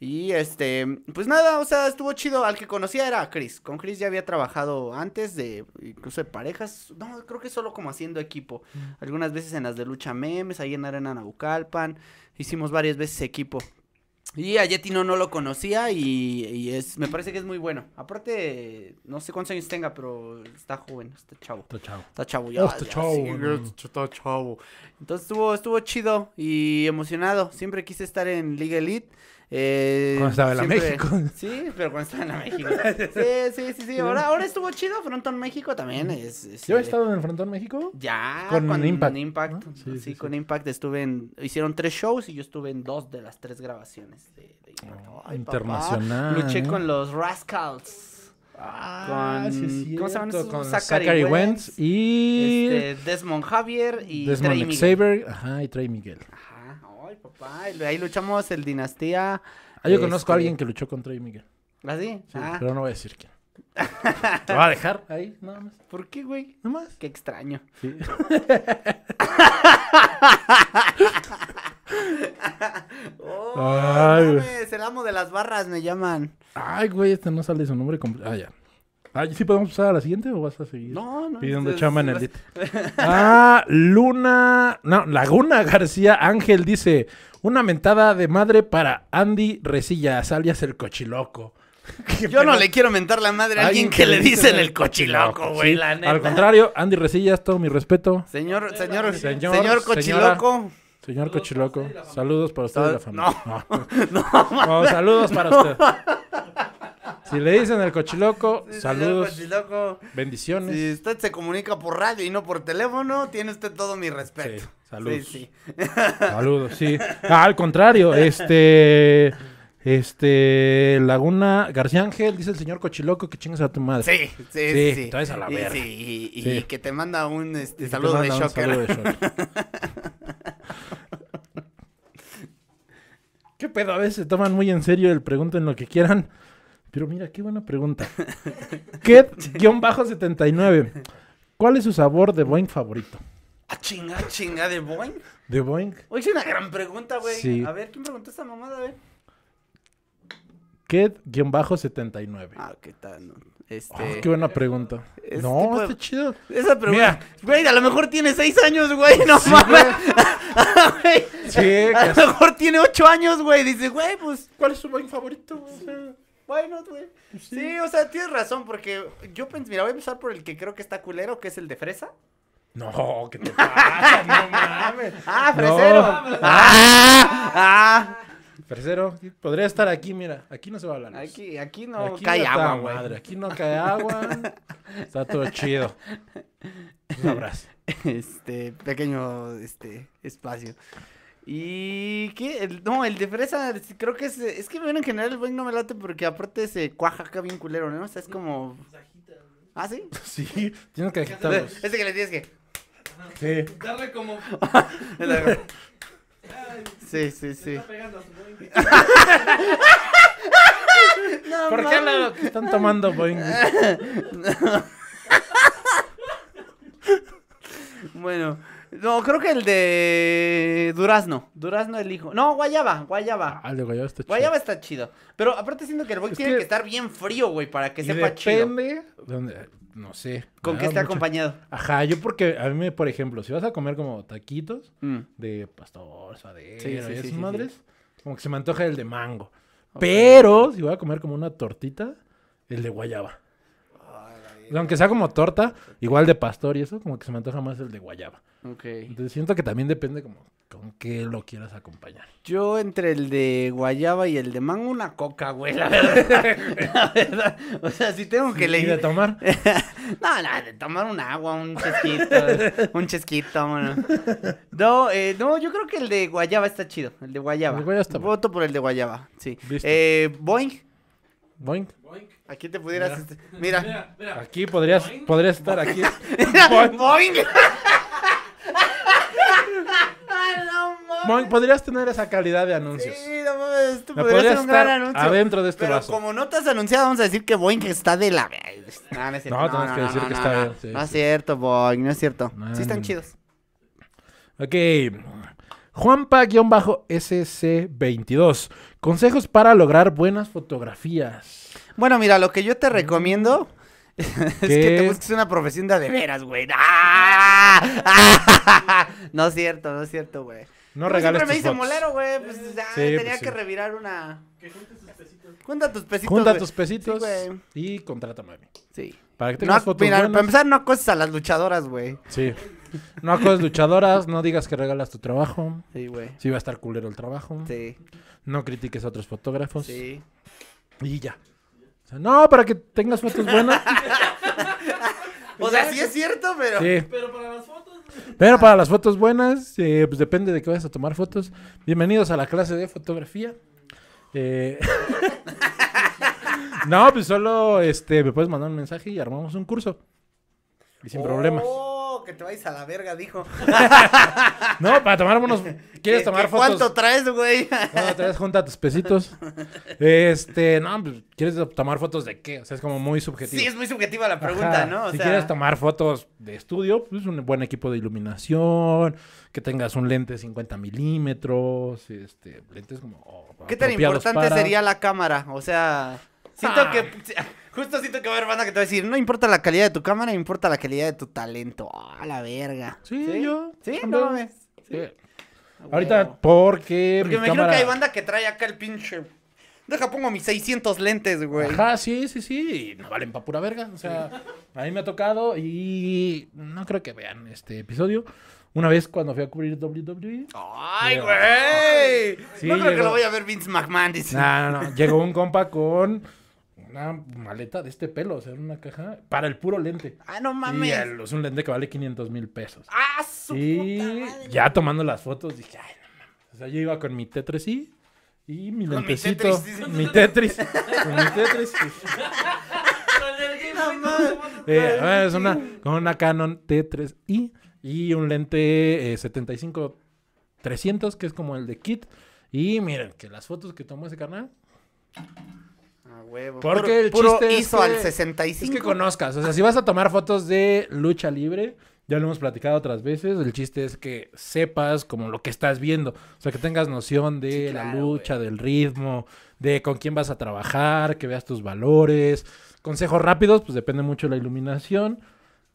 Y este, pues nada, o sea, estuvo chido. Al que conocía era Chris. Con Chris ya había trabajado antes de incluso de parejas. No, creo que solo como haciendo equipo. Mm. Algunas veces en las de lucha memes, ahí en Arena Naucalpan. Hicimos varias veces equipo. Y a Yeti no, lo conocía y, es, me parece que es muy bueno. Aparte, no sé cuántos años tenga, pero está joven, está chavo. Está chavo. Está chavo, ya. Entonces estuvo, estuvo chido y emocionado. Siempre quise estar en Liga Elite. Eh, cuando estaba en la México. Sí, pero cuando estaba en la México. Sí, sí, sí, sí. Ahora, ahora estuvo chido Frontón México también. Es, es, ¿Yo he estado en Frontón México? Ya. Con, con Impact. Sí, con Impact estuve en... Hicieron tres shows y yo estuve en dos de las tres grabaciones de, oh, internacional. Luché con los Rascals. Ah, con, sí ¿Cómo se llaman Con Zachary, Zachary Wentz, y... Este, Desmond Javier y Desmond Trey Miguel. Xavier, ajá, y Trey Miguel. Ajá. Ahí luchamos el Dinastía. Ah, yo conozco a este, alguien que luchó contra ahí, Miguel. ¿Ah, sí? sí ah. Pero no voy a decir quién. ¿Te va a dejar ahí? Nada más. ¿Por qué, güey? Nada más. Qué extraño. Sí. Oh, Ay, el amo de las barras me llaman. Ay, güey, este no sale su nombre completo. Ah, ya. Ah, ¿sí podemos pasar a la siguiente o vas a seguir pidiendo este chama en el... ah, Luna... No, Laguna García Ángel dice... Una mentada de madre para Andy Resilla, alias el cochiloco. Yo no le quiero mentar la madre a alguien, que, le dicen el cochiloco, güey, Al contrario, Andy Resillas, todo mi respeto. Señor, señor, señor, cochiloco. señor Cochiloco, saludos para usted y la familia. No, no, no saludos para usted. Si le dicen el cochiloco, saludos. Bendiciones. Si usted se comunica por radio y no por teléfono, tiene usted todo mi respeto. saludos. Sí, Saludos, sí. Ah, al contrario, este. Este. Laguna García Ángel dice el señor cochiloco que chingas a tu madre. Sí, sí, sí. sí. a la y, que te manda un este, saludo, de un saludo, shocker. ¿Qué pedo? A veces se toman muy en serio el pregunten lo que quieran. Pero mira, qué buena pregunta. Ket-79. ¿Cuál es su sabor de Boeing favorito? Ah, chinga, chinga, ¿de Boeing? ¿De Boeing? Oye, es una gran pregunta, güey. Sí. A ver, ¿quién preguntó esta mamada? A ver. Ket-79. Ah, qué tal, Este... Ah, qué buena pregunta. Este no, está chido. Esa pregunta. Güey, a lo mejor tiene seis años, güey. No mames. a lo mejor tiene ocho años, güey. Dice, güey, pues. ¿Cuál es su Boeing favorito? why güey? Sí. o sea, tienes razón, porque yo pensé, mira, voy a empezar por el que creo que está culero, que es el de fresa. No, que te pasa? no mames. Ah, fresero. Ah. Ah. ah, Fresero, podría estar aquí, mira, aquí no se va a hablar. Aquí, aquí no cae agua, güey. Aquí no cae agua. Está todo chido. Un abrazo. Este pequeño este espacio. ¿Y qué? no, el de fresa, creo que es. Es que bueno, en general el boing no me late porque aparte se cuaja acá bien culero, ¿no? O sea, es como. Pues ¿Ah, sí? Sí, tienes que agitarlos. Ese que le tienes que. Sí. Darle como. sí, sí, sí. No, ¿Por qué lo están tomando, Boing? bueno. No, creo que el de Durazno. Durazno elijo. No, Guayaba, Guayaba. Ah, el de Guayaba está chido. Guayaba está chido. Pero aparte siento que el boy tiene que... estar bien frío, güey, para que sepa chido. Depende no sé. ¿Con qué está acompañado? Ajá, yo porque a mí, por ejemplo, si vas a comer como taquitos mm. de pastor, de... sí, sí, madres, como que se me antoja el de mango. Pero si voy a comer como una tortita, el de guayaba aunque sea como torta, igual de pastor y eso, como que se me antoja más el de guayaba. Ok. Entonces siento que también depende como con qué lo quieras acompañar. Yo entre el de guayaba y el de mango una coca, güey, la verdad. la verdad. O sea, si tengo que leer. ¿Y de tomar? no, no, de tomar un agua, un chesquito, un chesquito, bueno. No, eh, no, yo creo que el de guayaba está chido, el de guayaba. El de guayaba está Voto por el de guayaba, sí. Eh, Boing. Boing. Boing. Aquí te pudieras. Mira, este, mira. Aquí podrías, podrías estar aquí. ¡Boeing! podrías tener esa calidad de anuncios. Sí, no mames, tú podrías, podrías un gran anuncio, adentro de este pero vaso. Como no te has anunciado, vamos a decir que Boeing está de la. No, no, no, no que decir que está bien. Sí, no es cierto, Boeing. no es cierto. sí están chidos. Ok. Juanpa-SC22. Consejos para lograr buenas fotografías. Bueno, mira, lo que yo te recomiendo es que te busques una profesión de, de veras, güey. No es cierto, no es cierto, güey. No regales Siempre me dice molero, güey. Pues, pues tenía que revirar una. Que junte tus pesitos. Junta tus pesitos. Junta tus pesitos. y contrátame a mí. Sí. Para que tengas no, fotos Mira, para empezar, no acoses a las luchadoras, güey. Sí. No acoses luchadoras, no digas que regalas tu trabajo. Sí, güey. Sí, va a estar culero el trabajo. Sí. No critiques a otros fotógrafos. Sí. Y ya no, para que tengas fotos buenas. o sea, sí es cierto, pero. Pero para las fotos. Pero para las fotos buenas, eh, pues depende de que vayas a tomar fotos. Bienvenidos a la clase de fotografía. Eh, no, pues solo este, me puedes mandar un mensaje y armamos un curso. Y sin problemas. Oh, Oh, que te vais a la verga, dijo. no, para tomar unos. ¿Quieres tomar fotos? ¿Cuánto traes, güey? ¿Cuánto traes? Junta tus pesitos. Este, no, pues, ¿quieres tomar fotos de qué? O sea, es como muy subjetivo. Sí, es muy subjetiva la pregunta, ¿no? si quieres tomar fotos de estudio, pues un buen equipo de iluminación, que tengas un lente 50 milímetros, este, lentes como. ¿Qué tan importante sería la cámara? O sea, siento ah. que. Justo siento que va a haber banda que te va a decir, no importa la calidad de tu cámara, importa la calidad de tu talento. A ¡Ah, la verga. Sí, yo. Sí, no mames. Ah, Ahorita, porque. Porque me imagino que hay banda que trae acá el pinche. Deja, pongo mis 600 lentes, güey. Ajá, sí, sí, sí. Y no valen pa' pura verga. O sea, a mí me ha tocado y no creo que vean este episodio. Una vez cuando fui a cubrir WWE. ¡Ay, güey! no creo que lo vaya a ver Vince McMahon, dice. No, no, no. Llegó un compa con una maleta de este pelo, o sea, una caja para el puro lente. Ah, no mames. Y es un lente que vale 500 mil pesos. Ah, su y puta ya tomando las fotos dije, ay, no mames. O sea, yo iba con mi T3i y, y mi con lentecito. Mi Tetris. con mi Tetris. es una, con una Canon T3i y un lente 75-300, eh, que es como el de Kit. Y miren, que las fotos que tomó ese canal Ah, Porque el chiste hizo es al 65. Es que conozcas. O sea, si vas a tomar fotos de lucha libre, ya lo hemos platicado otras veces. El chiste es que sepas como lo que estás viendo. O sea, que tengas noción de la lucha, del ritmo, de con quién vas a trabajar, que veas tus valores. Consejos rápidos, pues depende mucho de la iluminación.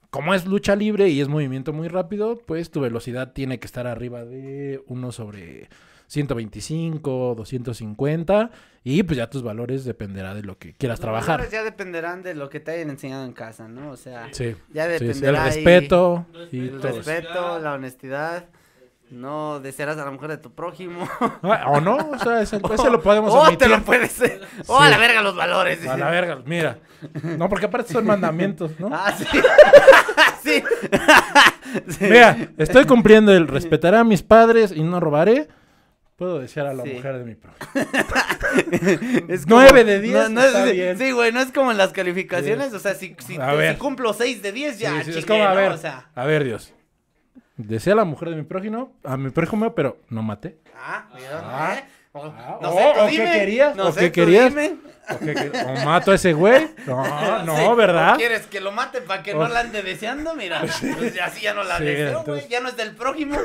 Como es lucha libre y es movimiento muy rápido, pues tu velocidad tiene que estar arriba de uno sobre 125, 250 y pues ya tus valores dependerá de lo que quieras Los valores ya dependerán de lo que te hayan enseñado en casa, ¿no? O sea, ya dependerá el respeto el respeto, la honestidad. No desearás a la mujer de tu prójimo. Ah, o no, o sea, ese, lo podemos omitir. Oh, o te lo puedes. O oh, a la verga los valores. A la verga, mira. No, porque aparte son mandamientos, ¿no? Ah, sí. sí. Mira, estoy cumpliendo el respetaré a mis padres y no robaré. Puedo desear a la mujer de mi prójimo. Nueve de diez. No, Sí, güey, no es como en las calificaciones. O sea, si, cumplo seis de diez, ya. Sí, a ver, a ver, Dios. Desea a la mujer de mi prójimo, a mi prójimo, pero no maté. Ah, cuidado. Oh, ah, no oh, sé, qué querías, o qué querías. O, mato a ese güey. No, no, ¿verdad? ¿Quieres que lo mate para que no la ande deseando? Mira, pues así ya no la deseo, güey. Ya no es del prójimo.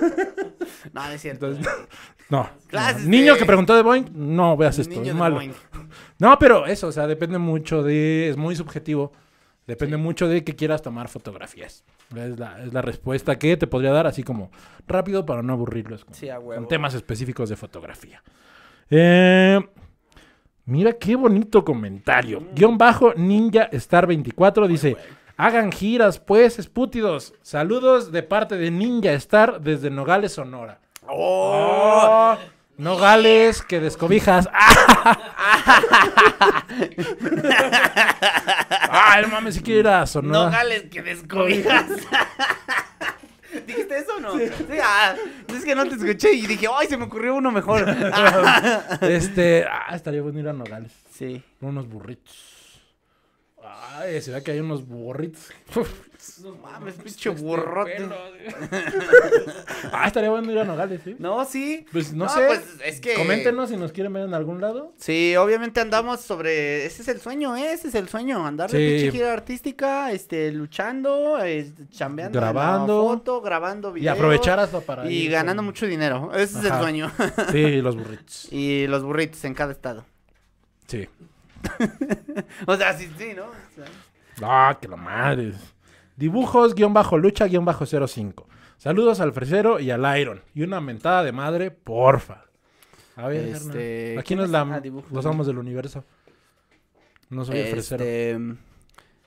no, es cierto. Entonces, no. Niño que preguntó de Boeing, no veas esto, es malo. No, pero eso, o sea, depende mucho de. Es muy subjetivo. Depende mucho de que quieras tomar fotografías. Es la, es la, respuesta que te podría dar, así como rápido para no aburrirlos. con temas específicos de fotografía. Eh, mira qué bonito comentario. Mm. Guión bajo Ninja Star 24 dice: Hagan giras, pues, espútidos. Saludos de parte de Ninja Star desde Nogales, Sonora. Oh. oh Nogales que descobijas. ¡Ah, no Nogales que descobijas. ¿Dijiste eso o no? Sí. Ah, es que no te escuché y dije, ¡ay, se me ocurrió uno mejor! este, ah, estaría bueno ir a Nogales. Sí. Unos burritos. Se ve que hay unos burritos. no mames, pinche este burro. ah, estaría bueno ir a Nogales, ¿sí? No, sí. Pues no, sé. Pues, es que... Coméntenos si nos quieren ver en algún lado. Sí, obviamente andamos sobre. Ese es el sueño, ¿eh? ese es el sueño. Andar de pinche gira artística, este, luchando, chambeando. Grabando. Foto, grabando videos. Y aprovechar hasta para. Y ganando mucho dinero. Ese es el sueño. sí, los burritos. Y los burritos en cada estado. Sí. o sea, sí, sí, ¿no? Ah, que lo madres. Dibujos, guión bajo lucha, guión bajo 05. Saludos al fresero y al Iron. Y una mentada de madre, porfa. A ver, este, aquí es la los ah, amos del universo. No soy el fresero. Este,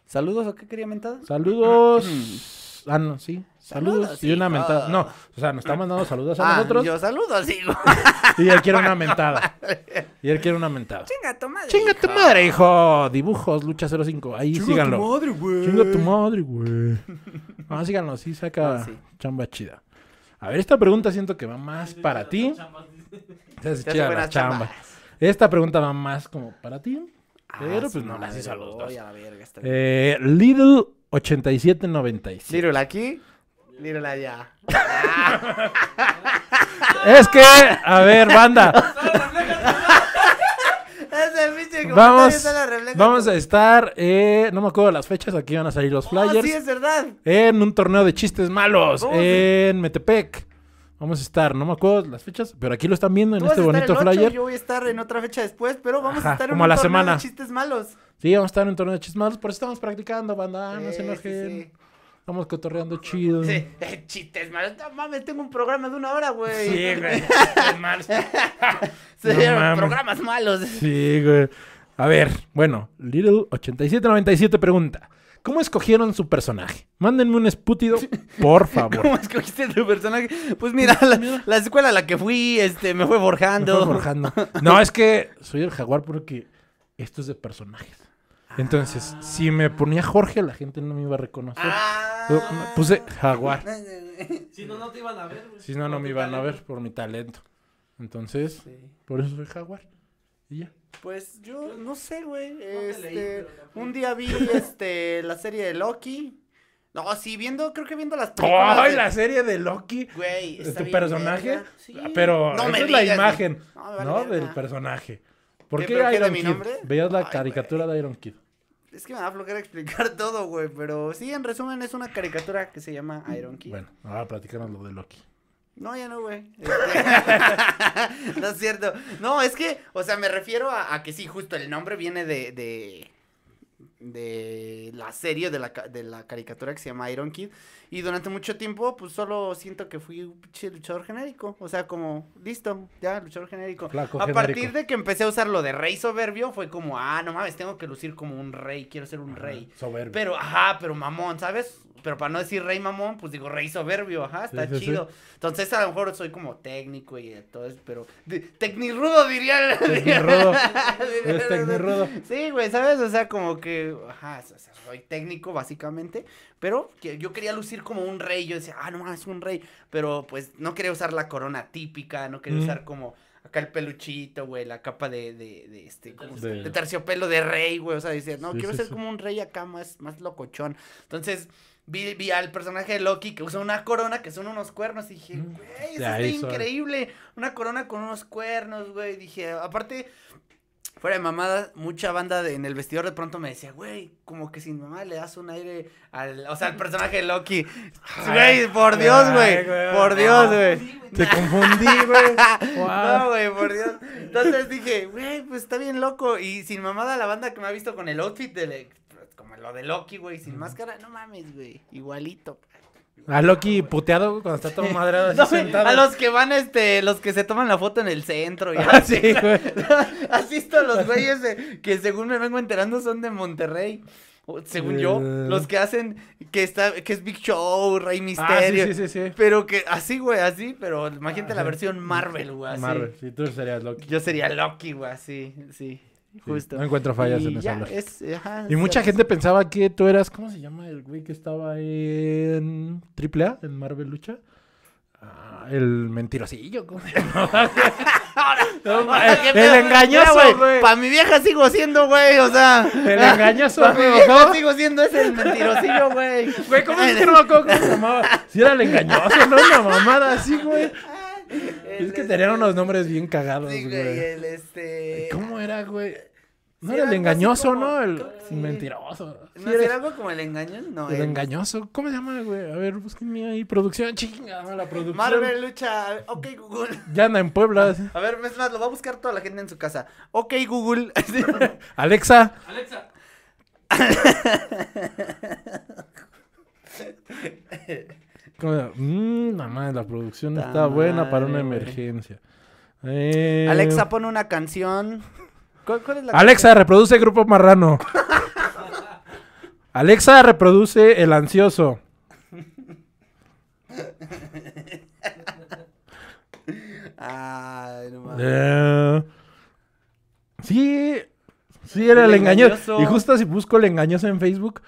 Saludos, ¿o qué quería mentada? Saludos. Ah, no, sí. Saludos, y una mentada. Ah. No, o sea, nos está mandando saludos a ah, nosotros. Yo saludo, sí. Y él quiere una mentada. Y él quiere una mentada. Chinga tu madre. Chinga tu madre, hijo. Dibujos, lucha 05. Ahí síganlo. Chinga tu madre, güey. Chinga tu madre, güey. No, síganlo, sí saca ah, chamba chida. A ver, esta pregunta siento que va más para ti. la chamba. Esta pregunta va más como para ti. pero pues no así saludos. a los dos. A la verga, eh, Little 8796. Lírala aquí, lírala allá. es que, a ver, banda. vamos, vamos a estar, eh, no me acuerdo las fechas, aquí van a salir los oh, flyers. es verdad. En un torneo de chistes malos, en Metepec. Vamos a estar, no me acuerdo las fechas, pero aquí lo están viendo en este bonito flyer. Yo voy a estar en otra fecha después, pero vamos a estar en un torneo de chistes malos. Sí, vamos a estar en un torneo de chismados, por eso estamos practicando, banda. Sí, no Estamos cotorreando chido. Sí, eh, chistes malos. No mames, tengo un programa de una hora, güey. Sí, güey. Chistes malos. Se programas malos. Sí, güey. A ver, bueno, Little8797 pregunta. ¿Cómo escogieron su personaje? Mándenme un espútido, por favor. ¿Cómo escogiste tu personaje? Pues mira, la, escuela a la que fui, este, me fue forjando. Me No, es que soy el jaguar porque esto es de personajes. Entonces, si me ponía Jorge, la gente no me iba a reconocer. Ah. Puse Jaguar. Si no, no te iban a ver. Si no, no me iban a ver por mi talento. Entonces, por eso soy Jaguar. Y ya. Pues yo no sé, güey. Este, un día vi este la serie de Loki. No, sí, viendo, creo que viendo las películas. ¡Ay, la serie de Loki! Güey, ¿Es tu personaje. Pero no es la imagen, ¿no? Del personaje. ¿Por qué, Iron Kid? Veías la caricatura de Iron Kid. Es que me va a flojera explicar todo, güey, pero sí, en resumen, es una caricatura que se llama Iron Key. Bueno, ahora platicamos lo de Loki. No, ya no, güey. Este, no es cierto. No, es que, o sea, me refiero a, que sí, justo el nombre viene de, de la serie, de la, caricatura que se llama Iron Kid. Y durante mucho tiempo, pues solo siento que fui un luchador genérico. O sea, como, listo, ya, luchador genérico. a partir de que empecé a usar lo de rey soberbio, fue como, ah, no mames, tengo que lucir como un rey, quiero ser un rey. Soberbio. Pero, ajá, pero mamón, ¿sabes? pero para no decir rey mamón, pues digo rey soberbio, ajá, está chido. Entonces a lo mejor soy como técnico y todo eso, pero técnico rudo diría. Tecnirudo. Sí, güey, ¿sabes? O sea, como que, ajá, soy técnico básicamente, pero que yo quería lucir como un rey, yo decía, ah, no, es un rey, pero pues no quería usar la corona típica, no quería usar como acá el peluchito, güey, la capa de, de, de este, de... terciopelo de rey, güey, o sea, decía, no, quiero ser como un rey acá más, más locochón. Entonces, vi, al personaje de Loki que usa una corona que son unos cuernos y dije, mm. güey, eso está increíble. Una corona con unos cuernos, güey. Dije, aparte, fuera de mamada, mucha banda en el vestidor de pronto me decía, güey, como que sin mamá le das un aire al, o sea, al personaje de Loki. Güey, por Dios, güey. Por Dios, güey. Te confundí, güey. No, güey, por Dios. Entonces dije, güey, pues está bien loco. Y sin mamada la banda que me ha visto con el outfit de lo de Loki, güey, sin máscara, no mames, güey, igualito. A Loki puteado cuando está todo madreado A los que van, este, los que se toman la foto en el centro. Y ah, sí, los güeyes que según me vengo enterando son de Monterrey. Según yo, eh. los que hacen que está que es Big Show, Rey ah, Misterio. Pero que así, güey, así, pero imagínate la versión Marvel, güey, Marvel, sí, tú serías Loki. Yo sería Loki, güey, así, sí. Justo. No encuentro fallas en esa y mucha gente pensaba que tú eras, ¿cómo se llama el güey que estaba en triple A en Marvel Lucha? Ah, el mentirosillo, ¿cómo se el, engañoso, güey. Para mi vieja sigo siendo, güey. O sea, el engañoso, Para mi sigo siendo ese el mentirosillo, güey. Güey, ¿cómo es que no se llamaba? Si era el engañoso, no una mamada así, güey es que tenían unos nombres bien cagados, sí, güey. El este... ¿Cómo era, güey? No era, el engañoso, ¿no? El mentiroso. ¿No era... algo como el engaño? No. El engañoso. ¿Cómo se llama, güey? A ver, búsquenme ahí. Producción, chinga, la producción. Marvel lucha. Ok, Google. Ya anda en Puebla. Ah, a ver, es más, lo va a buscar toda la gente en su casa. Ok, Google. Alexa. Alexa. Mmm, la producción está buena para una emergencia. Eh, Alexa, pone una canción. Alexa, reproduce Grupo Marrano. Alexa, reproduce El Ansioso. Eh, sí, sí era el engañoso. Y justo si busco el engañoso en Facebook,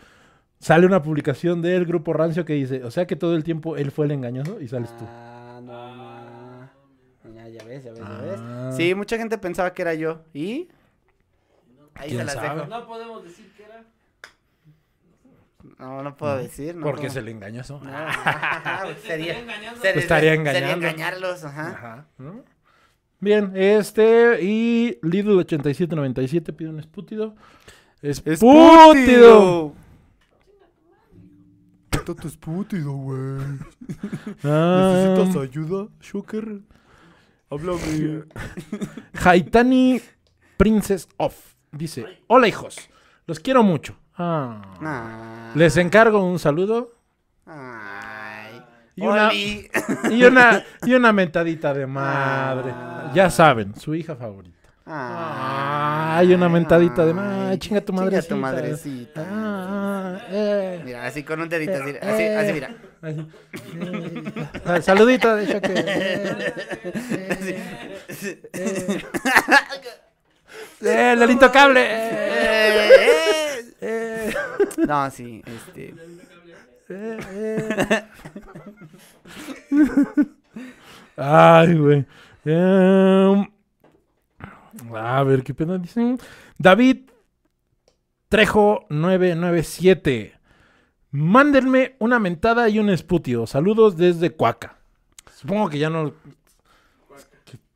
sale una publicación del grupo Rancio que dice, o sea que todo el tiempo él fue el engañoso y sales tú. Ah, no, ah. Ya, ya ves, ya ves, ya ves. Ah. Sí, mucha gente pensaba que era yo. ¿Y? Ahí se las dejo. No podemos decir que era. No, no puedo mm. decir. No porque se es el engañoso. Ah. Pues, sería, estaría engañando. Sería pues engañarlos, ajá. ajá Bien, este y Lidl 8797 pide un espútido. Espútido está es güey. Ah. ¿Necesitas ayuda, Shocker? Háblame. Haitani Princess Off dice: Hola, hijos. Los quiero mucho. Ah. Les encargo un saludo. Y una, y una, y una mentadita de madre. Ah. Ya saben, su hija favorita. Ay, una mentadita de más. Ah, chinga tu madrecita. Chinga tu madrecita. Ah, ah, eh. mira, así con un dedito. Así, así, eh. mira. saludito de choque. Eh, el cable eh, No, sí, este. Ay, güey. Em. Ah, a ver qué pena dicen. Mm, David Trejo 997. Mándenme una mentada y un esputio. Saludos desde Cuaca. Supongo que ya no.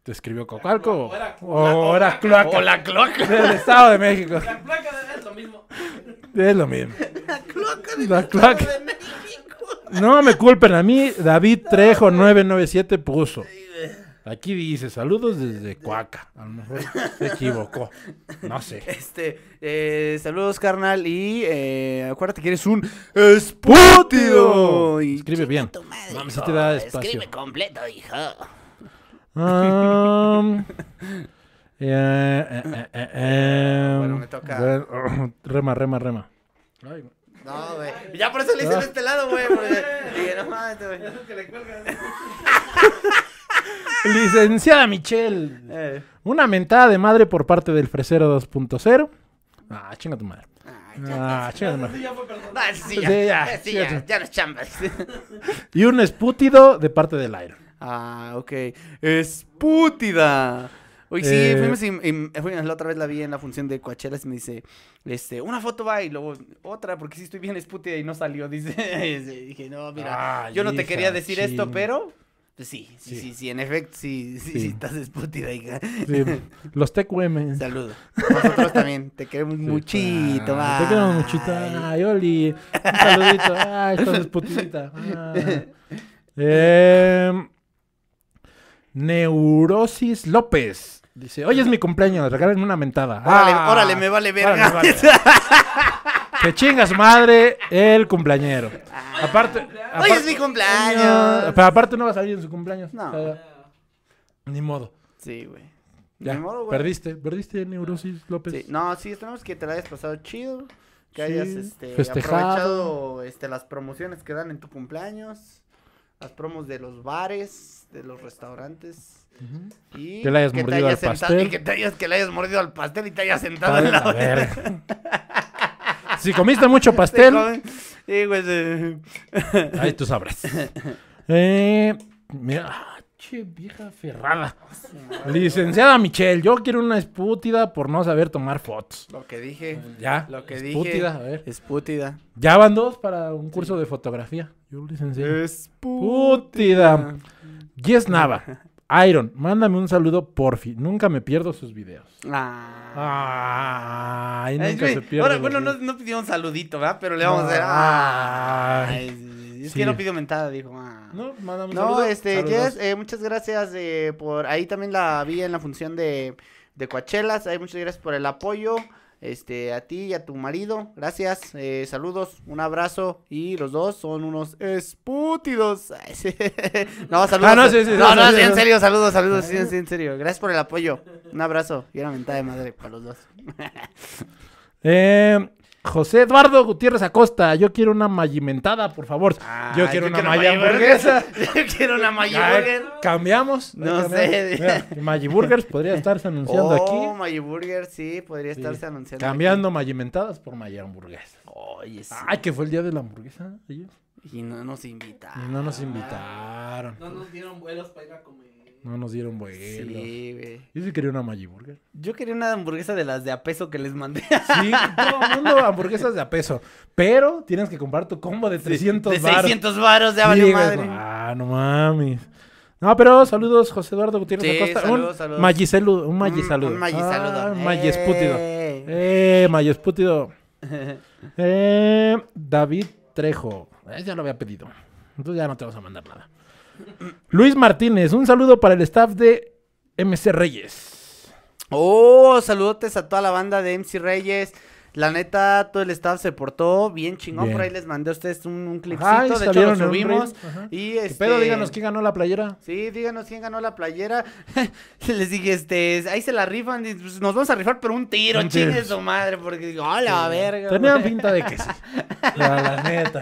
Te escribió Coacalco. O era cloaca. la cloaca. Del Estado de México. La cloaca es lo mismo. Es lo mismo. La cloaca de México. No me culpen a mí. David Trejo 997 puso. Aquí dice, saludos desde Cuaca. A lo mejor se equivocó. No sé. Este, eh, saludos, carnal. Y eh, acuérdate que eres un espútido. Escribe bien. Vamos, si te da espacio. Escribe completo, hijo. eh, eh, eh, eh em. bueno, me toca. Oh, rema, rema, rema. Ay, no, güey. Ya por eso le hice de ah. este lado, güey. dije, no mames, güey. que le cuelgan. Licenciada Michelle. Eh. Una mentada de madre por parte del Fresero 2.0. Ah, chinga tu madre. Ah, ah chinga tu madre. Ah, ya, ya, ah, ya no chambas. y un espútido de parte del Iron. Ah, ok. Espútida. Uy, sí, eh. fuimos, y, la otra vez la vi en la función de Coachella y me dice, este, una foto va y luego otra, porque sí estoy bien espútida y no salió, dice. dije, no, mira, yo no te quería decir esto, pero pues sí, sí, sí, sí, en efecto, sí, sí, estás desputida, hija. Sí, los TQM. Saludos. Nosotros también, te queremos muchito, va. Te queremos muchito, ay, Oli, un saludito, ay, estás desputidita. Em, Neurosis López. Dice, hoy es mi cumpleaños, regálenme una mentada. Órale, ah, órale, me vale verga. Te chingas madre el cumpleañero. Ah, aparte, Hoy es mi cumpleaños. Pero aparte no va a salir en su cumpleaños. No. ni modo. Sí, güey. ni modo, güey. Perdiste, perdiste neurosis, López. Sí. No, sí, esperamos que te la hayas pasado chido. Que hayas este, festejado. aprovechado este, las promociones que dan en tu cumpleaños. Las promos de los bares, de los restaurantes que le hayas mordido al pastel. Y que, te hayas, que le hayas mordido al pastel y te hayas sentado en la, si comiste mucho pastel. Sí, Ahí tú sabrás. Eh, mira ah, vieja ferrada. Licenciada Michelle, yo quiero una espútida por no saber tomar fotos. Lo que dije. Ya. Lo que dije. Ya van dos para un curso de fotografía. Yo licenciada. Espútida. Yes Nava. Iron, mándame un saludo porfi. Nunca me pierdo sus videos. Ah. nunca se pierde. Ahora, bueno, no, pidió un saludito, ¿verdad? Pero le vamos a hacer. Ah. es que no pidió mentada, dijo. Ah. No, mándame un saludo. No, este, Jess, eh, muchas gracias eh, por. Ahí también la vi en la función de, de Coachelas. Ay, muchas gracias por el apoyo. Este, a ti y a tu marido, gracias, eh, saludos, un abrazo y los dos son unos espútidos. no, saludos. Ah, no, no, no, en serio, saludos, saludos, sí, en serio. Gracias por el apoyo. Un abrazo y una mentada de madre para los dos. eh, José Eduardo Gutiérrez Acosta, yo quiero una mayimentada, por favor. yo ah, quiero una malliburguesa. Yo quiero una malliburger. Cambiamos. No sé. Mira, podría estarse anunciando aquí. Oh, malliburger, sí, podría estarse anunciando Cambiando mayimentadas por mallihamburguesas. Oye, Ay, que fue el día de la hamburguesa. Y no nos invitaron. Y no nos invitaron. No nos dieron vuelos para ir a comer. No nos dieron vuelos. Sí, güey. Yo sí quería una Maggi Burger. Yo quería una hamburguesa de las de a peso que les mandé. Sí, todo el mundo hamburguesas de a peso. Pero tienes que comprar tu combo de 300 varos. De, de 600 varos, ya vale madre. Ah, no mames. No, pero saludos, José Eduardo Gutiérrez sí, Acosta. Saludos, un saludos. saludo. un magisaludo. Un, un saludo. Ah, Eh, Eh, magispútido. eh, David Trejo. Eh, ya lo había pedido. Entonces ya no te vas a mandar nada. Luis Martínez, un saludo para el staff de MC Reyes. Oh, saludotes a toda la banda de MC Reyes. La neta, todo el staff se portó bien chingón. Por ahí les mandé a ustedes un, un clipcito. de hecho, lo subimos. Y Pero este, díganos quién ganó la playera. Sí, díganos quién ganó la playera. les dije, este, ahí se la rifan. Pues, nos vamos a rifar por un tiro, un chingue su madre. Porque digo, hola, sí. verga. Tenían pinta de que sí. la, neta.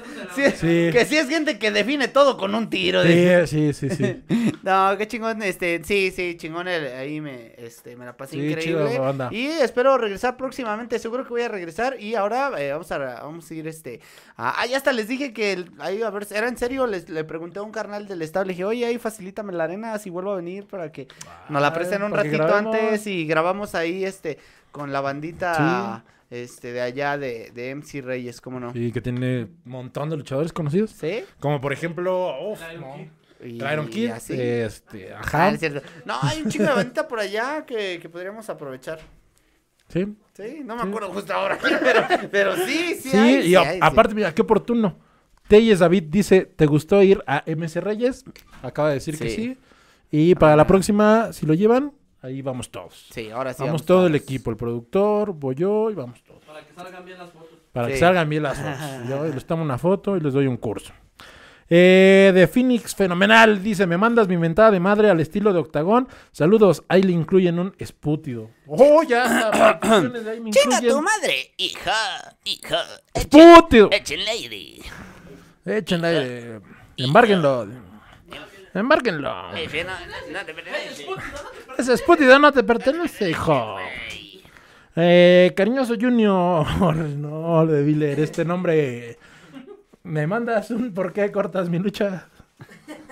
Que sí es gente que define todo con un tiro. Sí, sí, sí, sí. no, qué chingón. Este, sí, sí, chingón. ahí me, este, me la pasé increíble. y espero regresar próximamente creo que voy a regresar. Y ahora eh, vamos, a, vamos a ir este. Ah, ya hasta les dije que ahí, a ver, era en serio. Les, le pregunté a un carnal del estado, le dije, oye, ahí facilítame la arena si vuelvo a venir para que nos la presten un ratito antes y grabamos ahí este con la bandita. Este, de allá de, de, MC Reyes, ¿cómo no? Y que tiene un montón de luchadores conocidos. Sí. Como por ejemplo, oh, Kid. Este, ajá. Ah, no, hay un chico de bandita por allá que, que podríamos aprovechar. Sí. Sí, no me acuerdo justo ahora, pero, sí, sí. Sí, y aparte, mira, qué oportuno. Telles David dice, ¿te gustó ir a MC Reyes? Acaba de decir que sí. Y para la ah. próxima, si lo llevan, ahí vamos todos. Sí, ahora sí. Vamos, todo el equipo, el productor, voy yo y vamos todos. Para que salgan bien las fotos. Para que salgan bien las fotos. Yo les tomo una foto y les doy un curso. Eh, de Phoenix, fenomenal. Dice, me mandas mi mentada de madre al estilo de Octagón. Saludos, ahí le incluyen un espútido. ¡Oh, ya! de tu madre! ¡Hija! ¡Hija! ¡Espútido! ¡Échenle lady! ¡Échenle lady! ¡Embárguenlo! Ese no, no te pertenece. no te pertenece, hijo. Eh, cariñoso Junior, no le debí leer este nombre. ¿me mandas un por qué cortas mi lucha?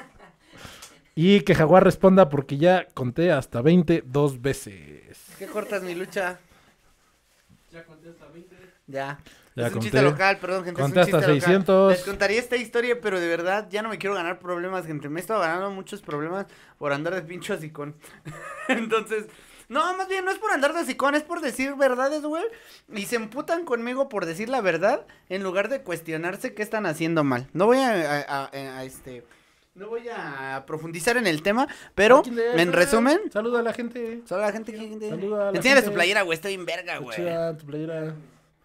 Y que Jaguar responda porque ya conté hasta 20 dos veces. ¿Qué cortas mi lucha? Ya conté hasta 20. Ya. es local, perdón, gente. Conté hasta 600. Local. Les contaría esta historia, pero de verdad ya no me quiero ganar problemas, gente. Me he estado ganando muchos problemas por andar de pincho así con. Entonces, no, más bien, no es por andar de sicón, es por decir verdades, güey. Y se emputan conmigo por decir la verdad en lugar de cuestionarse qué están haciendo mal. No voy a, a, este... No voy a profundizar en el tema, pero eh, en resumen. Saluda a la gente. Saluda a la gente. gente. Saluda a la Enseñale su playera, güey. estoy bien verga, güey. Chida, tu playera.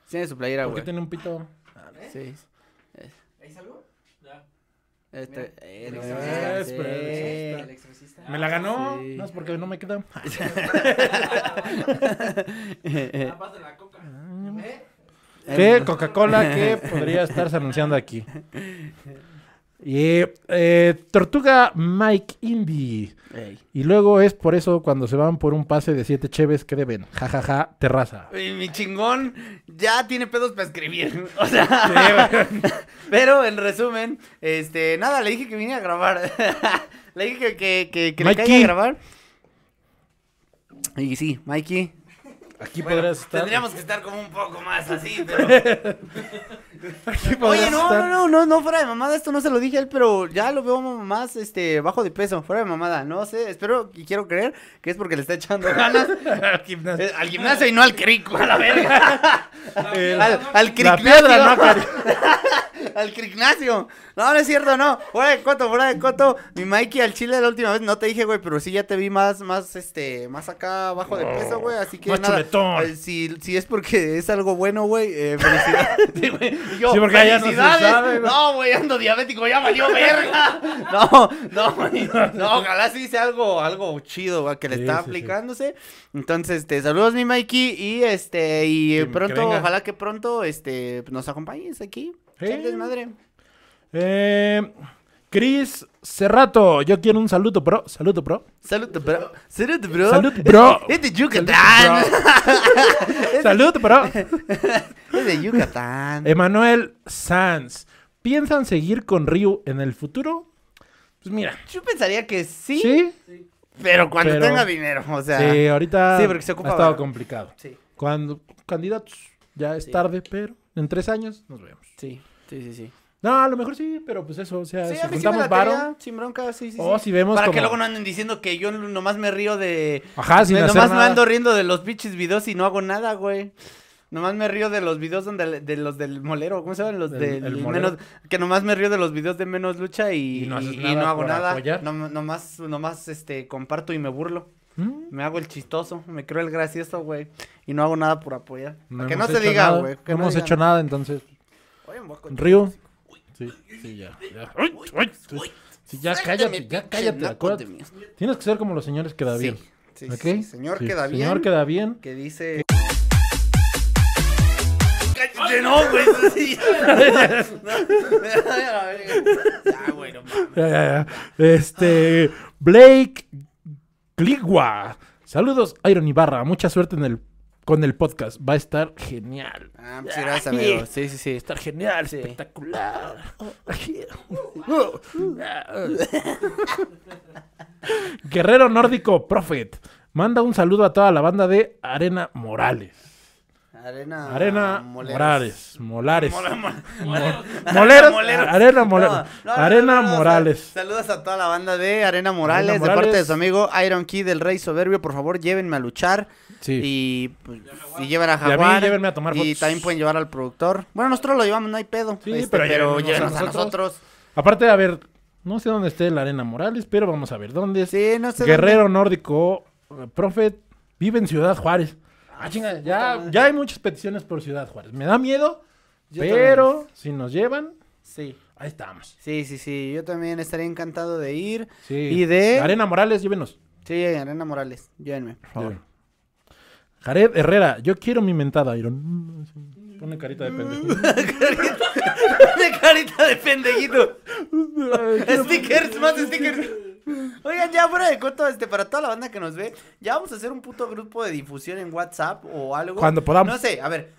Enséñale su playera, güey. Porque tiene un pito. Sí. Este, eh, el, exorcista. el exorcista. Me la ganó. Sí. No es porque no me queda. Tapas ah, de la coca. Ah. ¿Eh? ¿Qué Coca-Cola que podría estarse anunciando aquí? Y eh, Tortuga Mike Indy. Y luego es por eso cuando se van por un pase de siete cheves que deben. jajaja, ja, ja, terraza. Y mi chingón ya tiene pedos para escribir. O sea, pero en resumen, este, nada, le dije que vine a grabar. le dije que, que, le a grabar. Y sí, Mikey, Aquí podrás estar. Tendríamos que estar como un poco más así, pero. Aquí Oye, no, no, no, no, no, fuera de mamada, esto no se lo dije a él, pero ya lo veo más este bajo de peso, fuera de mamada. No sé, espero y quiero creer que es porque le está echando ganas al gimnasio. Eh, al gimnasio y no al crico, a la verga. al, al la piedra, no, al Crignacio. No, no es cierto, no. Fuera de coto, fuera de coto. Mi Mikey al Chile la última vez no te dije, güey, pero sí ya te vi más, más, este, más acá abajo de peso, güey. Así que más eh, si, si, es porque es algo bueno, güey, eh, felicidades. sí, güey. porque ya no se sabe, No, güey, ando diabético, ya valió verga. no, no, No, ojalá sí sea algo, algo chido, güey, que le estaba está aplicándose. Entonces, te saludos, mi Mikey. Y este, y pronto, ojalá que pronto, este, nos acompañes aquí es madre. Eh, Cris Cerrato, yo quiero un saludo, bro. Saludo, pro, Saludo, bro. Saludo, bro. Es de Yucatán. Saludo bro. Es de Yucatán. Emanuel Sanz. ¿Piensan seguir con Ryu en el futuro? Pues mira. Yo pensaría que sí. Sí. Pero cuando tenga dinero, o sea. Sí, ahorita ha estado complicado. Sí. Cuando candidatos, ya es tarde, pero en tres años nos vemos. Sí. Sí, sí, sí. No, a lo mejor sí, pero pues eso, o sea, sí, si a sin bronca, sí, sí. Oh, si vemos Para que luego no anden diciendo que yo nomás me río de. Ajá, sin nomás me ando riendo de los bitches videos y no hago nada, güey. Nomás me río de los videos donde de los del molero, ¿cómo se llaman? Los Del- menos que nomás me río de los videos de menos lucha y, Y no no hago nada. nomás nomás este comparto y me burlo. Mm. Me hago el chistoso, me creo el gracioso, güey, y no hago nada por apoyar. que no se diga, güey. hemos hecho nada, entonces. Río. Sí, sí, ya. Sí, ya cállate, ya cállate. Tienes que ser como los señores que da bien. Sí, sí, señor que queda bien. Señor queda bien. Que dice. Cállate, no, güey. ya, bueno, Este. Blake Gligua. Saludos, Iron Barra, Mucha suerte en el con el podcast. Va a estar genial. Ah, gracias, pues amigo. Sí, sí, sí. Va a estar genial, sí. espectacular. Guerrero nórdico Prophet. Manda un saludo a toda la banda de Arena Morales. Arena, Arena Morales. Morales. Molares. moleros. moleros. Arena Arena Morales. Saludos a toda la banda de Arena Morales, Arena Morales, de parte de su amigo Iron Key del Rey Soberbio. Por favor, llévenme a luchar. Y, pues, llevar a Jaguar. Y, también pueden llevar al productor. Bueno, nosotros lo llevamos, no hay pedo. Este, pero, llévenos a nosotros. Aparte, a ver, no sé dónde esté la Arena Morales, pero vamos a ver dónde es. Sí, Guerrero Nórdico, eh, profe vive en Ciudad Juárez. Ah, chinga, ya, ya hay muchas peticiones por Ciudad Juárez. Me da miedo, pero si nos llevan, sí. ahí estamos. Sí, sí, sí. Yo también estaría encantado de ir. Y de. Arena Morales, llévenos. Sí, Arena Morales, llévenme, por favor. Jared Herrera, yo quiero mi mentada, Iron. Pone carita de mm. pendejito. Pone carita de pendejito. stickers, más stickers. Oigan, ya fuera de cuento, este, para toda la banda que nos ve, ya vamos a hacer un puto grupo de difusión en WhatsApp o algo. Cuando podamos. No sé, a ver.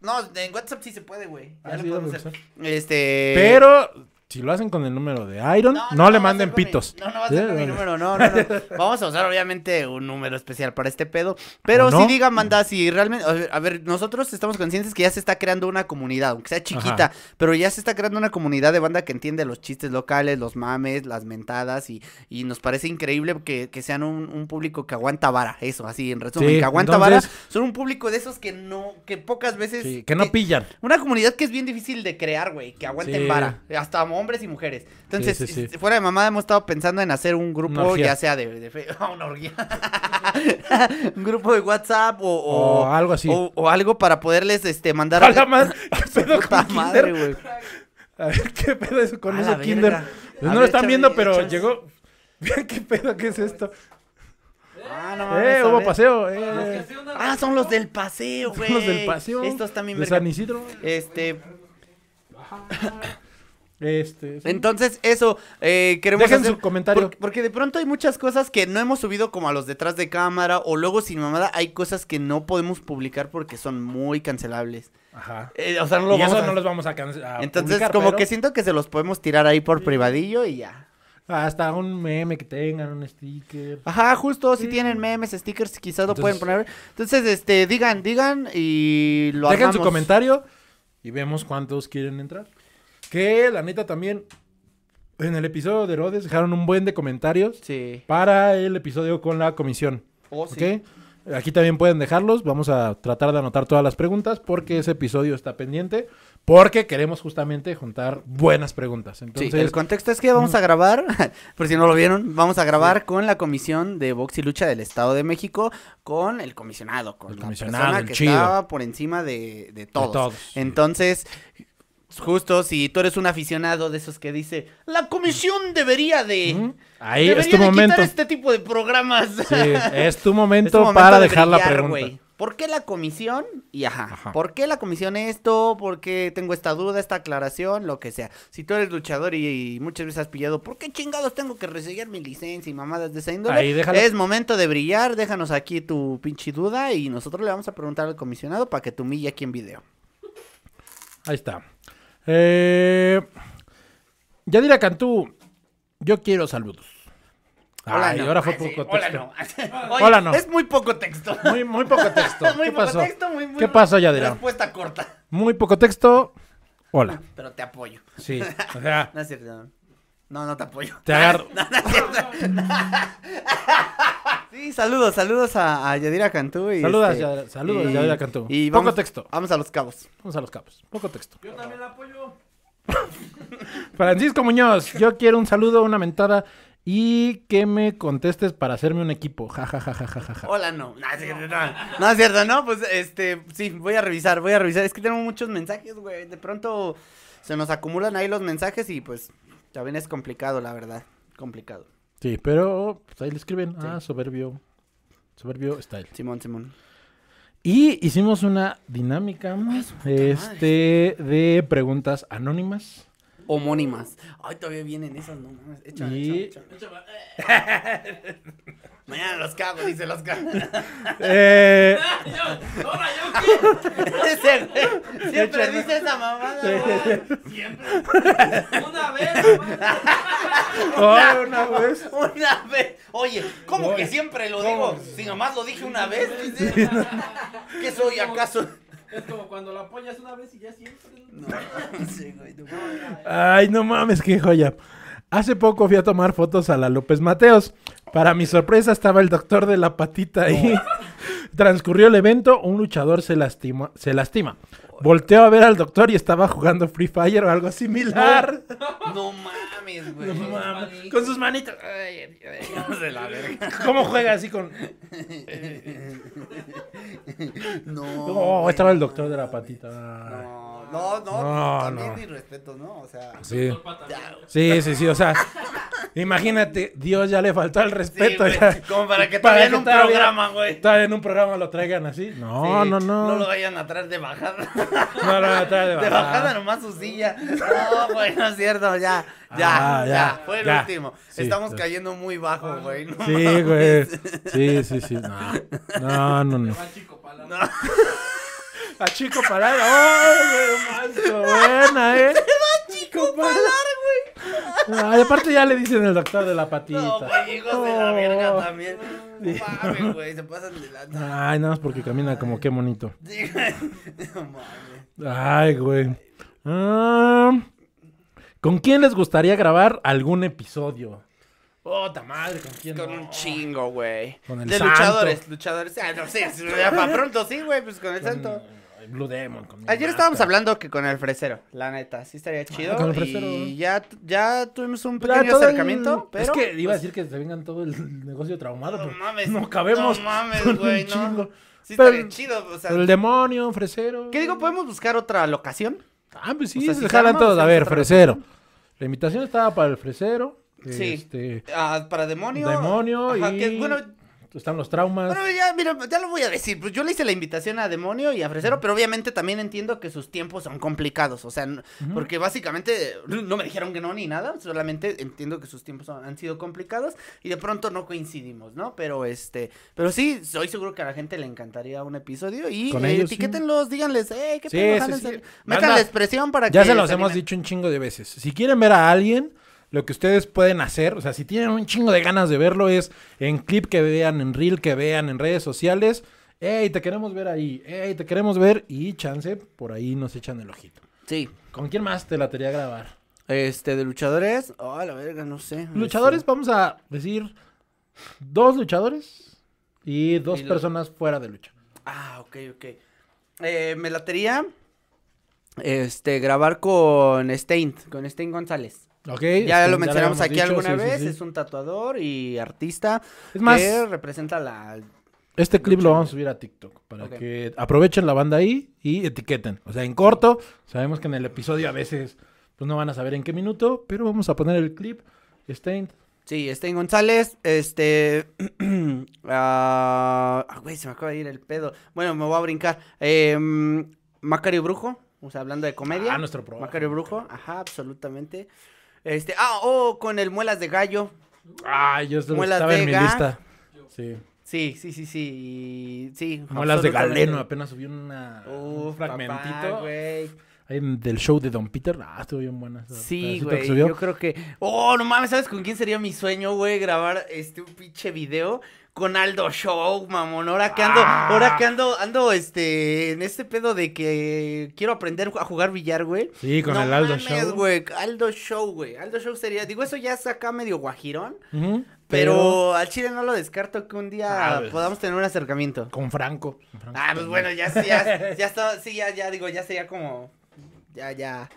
No, en WhatsApp sí se puede, güey. Ya ah, lo podemos hacer. Este. Pero si lo hacen con el número de Iron, no, le manden pitos. no, no va a ser con número, no, no, Vamos a usar obviamente un número especial para este pedo. Pero si digan, manda, si realmente, a ver, nosotros estamos conscientes que ya se está creando una comunidad, aunque sea chiquita, pero ya se está creando una comunidad de banda que entiende los chistes locales, los mames, las mentadas y, y nos parece increíble que, sean un, público que aguanta vara, eso, así en resumen, que aguanta vara. Son un público de esos que no, que pocas veces. que no pillan. Una comunidad que es bien difícil de crear, güey, que aguanten vara. Hasta estamos hombres y mujeres. Entonces, este, fuera de mamada, hemos estado pensando en hacer un grupo, ya sea de, de una orgía. un grupo de WhatsApp o, algo así. O, algo para poderles este, mandar. A la ¿qué pedo con madre, güey. A ver, ¿qué pedo es con eso, Kinder? Pues no lo están viendo, pero llegó. qué pedo que es eh, esto. Ah, no mames. Eh, hubo paseo. Eh. Ah, son los del paseo, güey. los del paseo. Estos también. De San Isidro. Este. Este, Entonces, eso, eh, queremos Dejen su comentario. Porque, de pronto hay muchas cosas que no hemos subido como a los detrás de cámara o luego sin mamada hay cosas que no podemos publicar porque son muy cancelables. Ajá. Eh, o sea, no, vamos no los vamos a cancelar. Entonces, como que siento que se los podemos tirar ahí por privadillo y ya. Hasta un meme que tengan, un sticker. Ajá, justo, si tienen memes, stickers, quizás lo pueden poner. Entonces, este, digan, digan y lo Dejen su comentario y vemos cuántos quieren entrar. Que la neta también en el episodio de Herodes dejaron un buen de comentarios sí. para el episodio con la comisión. Oh, ¿Okay? Aquí también pueden dejarlos. Vamos a tratar de anotar todas las preguntas porque ese episodio está pendiente. Porque queremos justamente juntar buenas preguntas. Entonces, sí, el contexto es que vamos a mm. grabar, por si no lo vieron, vamos a grabar con la Comisión de Box y Lucha del Estado de México, con el comisionado, con el la comisionado, persona que estaba por encima de, de todos. Entonces, Justo, si tú eres un aficionado de esos que dice, la comisión debería de... Ahí debería de momento. este tipo de programas. es tu momento, para dejar la pregunta. ¿Por qué la comisión? Y ajá, ¿Por qué la comisión esto? ¿Por qué tengo esta duda, esta aclaración? Lo que sea. Si tú eres luchador y, muchas veces has pillado, ¿por qué chingados tengo que reseguir mi licencia y mamadas de esa índole? es momento de brillar, déjanos aquí tu pinche duda y nosotros le vamos a preguntar al comisionado para que te humille aquí en video. Ahí está. Eh, Yadira Cantú, yo quiero saludos. Hola, Ay, ahora fue poco texto. Hola no. Hola, no. Es muy poco texto. Muy, muy poco texto. muy poco texto, muy, muy ¿Qué pasó, Yadira? Respuesta corta. Muy poco texto. Hola. Pero te apoyo. Sí. O sea, no es cierto. No, no te apoyo. Te agarro. sí, saludos, saludos a, Yadira Cantú. Y este, saludos, Yadira, Cantú. Poco texto. Vamos a los cabos. Vamos a los cabos. Poco texto. Yo también la apoyo. Francisco Muñoz, yo quiero un saludo, una mentada y que me contestes para hacerme un equipo. Ja, Hola, no. No es cierto, no. No es cierto, ¿no? Pues, este, sí, voy a revisar, voy a revisar. Es que tengo muchos mensajes, güey. De pronto se nos acumulan ahí los mensajes y pues también es complicado, la verdad. Complicado. Sí, pero pues, ahí le escriben. Ah, soberbio. Soberbio Style. Simón, Simón. Y hicimos una dinámica más ah, este, de preguntas anónimas. Homónimas. Ay, todavía vienen esas, no Mañana los cago, dice los cago. Eh... siempre dice esa mamada, Siempre. Una vez, Una, vez. Una vez. Oye, ¿cómo que siempre lo digo? Si nomás lo dije una vez, ¿Qué soy acaso? Es como cuando la apoyas una vez y ya siempre. Ay, no mames, qué joya. Hace poco fui a tomar fotos a la López Mateos. Para mi sorpresa estaba el doctor de la patita ahí. Transcurrió el evento, un luchador se lastima, se lastima. Volteo a ver al doctor y estaba jugando Free Fire o algo similar. No, mames, güey. No mames. Con sus manitos Ay, Dios de la verga. ¿Cómo juega así con.? no. estaba el doctor de la patita. No, no, no pues, también no. respeto, ¿no? O sea, sí. sí, sí, sí, o sea, imagínate, Dios ya le faltó el respeto. ya. Como para que todavía en un programa, güey. Todavía en un programa lo traigan así. No, no, no. No lo vayan a traer de bajada. No lo vayan a traer de bajada. De bajada nomás su silla. No, güey, no es cierto, ya. Ya, ah, ya, fue el último. Estamos cayendo muy bajo, ah, güey. sí, güey. Sí, sí, sí. No, no, no. no. no. A Chico Palar. ¡Ay, güey! buena, ¿eh? va Chico Palar, güey. Ay, aparte ya le dicen el doctor de la patita. No, güey, hijos de la verga también. güey, se pasan de Ay, nada más porque camina como qué bonito. Ay, güey. Ah, ¿Con quién les gustaría grabar algún episodio? Puta madre, ¿con quién? Con un chingo, güey. Con el De luchadores, luchadores. Ah, no sé, sí, para pronto sí, güey, pues con el santo. Blue Demon. Ayer estábamos hablando que con el fresero, la neta, sí estaría ah, chido. con el fresero. Y ya, ya tuvimos un pequeño acercamiento, pero... Es que iba a pues decir que se vengan todo el negocio traumado. No mames. No cabemos. No mames, güey, no. Sí estaría chido, o sea... El demonio, fresero. ¿Qué digo? ¿Podemos buscar otra locación? Ah, pues sí, se, jalan todos. A ver, fresero. La invitación estaba para el fresero. Sí. Este... Ah, para demonio. Demonio y... bueno, están los traumas. Bueno, ya, mira, ya lo voy a decir. Pues yo le hice la invitación a Demonio y a Fresero, pero obviamente también entiendo que sus tiempos son complicados. O sea, porque básicamente no me dijeron que no ni nada. Solamente entiendo que sus tiempos han sido complicados y de pronto no coincidimos, ¿no? Pero este, pero sí, soy seguro que a la gente le encantaría un episodio y Con eh, etiquétenlos, díganles, eh, qué sí, pedo, la expresión para que. Ya se los hemos dicho un chingo de veces. Si quieren ver a alguien lo que ustedes pueden hacer, o sea, si tienen un chingo de ganas de verlo, es en clip que vean, en reel que vean, en redes sociales. ¡Ey, te queremos ver ahí! ¡Ey, te queremos ver! Y chance, por ahí nos echan el ojito. Sí. ¿Con quién más te la grabar? Este, de luchadores. Oh, la verga, no sé. Luchadores, vamos a decir dos luchadores y dos personas fuera de lucha. Ah, ok, ok. Eh, me latería este, grabar con Stain, con Stein González. Okay, ya este, lo mencionamos aquí alguna vez, es un tatuador y artista es más, que representa la... Este clip lo vamos a subir a TikTok para que aprovechen la banda ahí y etiqueten. O sea, en corto, sabemos que en el episodio a veces pues no van a saber en qué minuto, pero vamos a poner el clip. Stein. Sí, Stein González, este... Ah, güey, se me acaba de ir el pedo. Bueno, me voy a brincar. Em, Macario Brujo, o sea, hablando de comedia. Ah, nuestro programa. Macario Brujo, ajá, absolutamente. Este, ah, oh, con el muelas de gallo. Ah, yo se en mi lista. Sí. Sí, sí, sí, sí. Muelas de galeno, apenas subió una, un fragmentito del show de Don Peter. Ah, estuvo bien buena. sí, güey. Yo creo que. Oh, no mames, ¿sabes con quién sería mi sueño, güey? Grabar este un pinche video con Aldo Show, mamón. Ahora que ando, ah. ahora que ando, ando este, en este pedo de que quiero aprender a jugar billar, güey. Sí, con el Aldo Show. güey. Aldo Show, güey. Aldo Show sería, digo, eso ya está acá medio guajirón. Pero... al chile no lo descarto que un día ah, pues. podamos tener un acercamiento. Con Franco. ah, pues bueno, ya, ya, ya, está, sí, ya, ya digo, ya sería como ya, ya,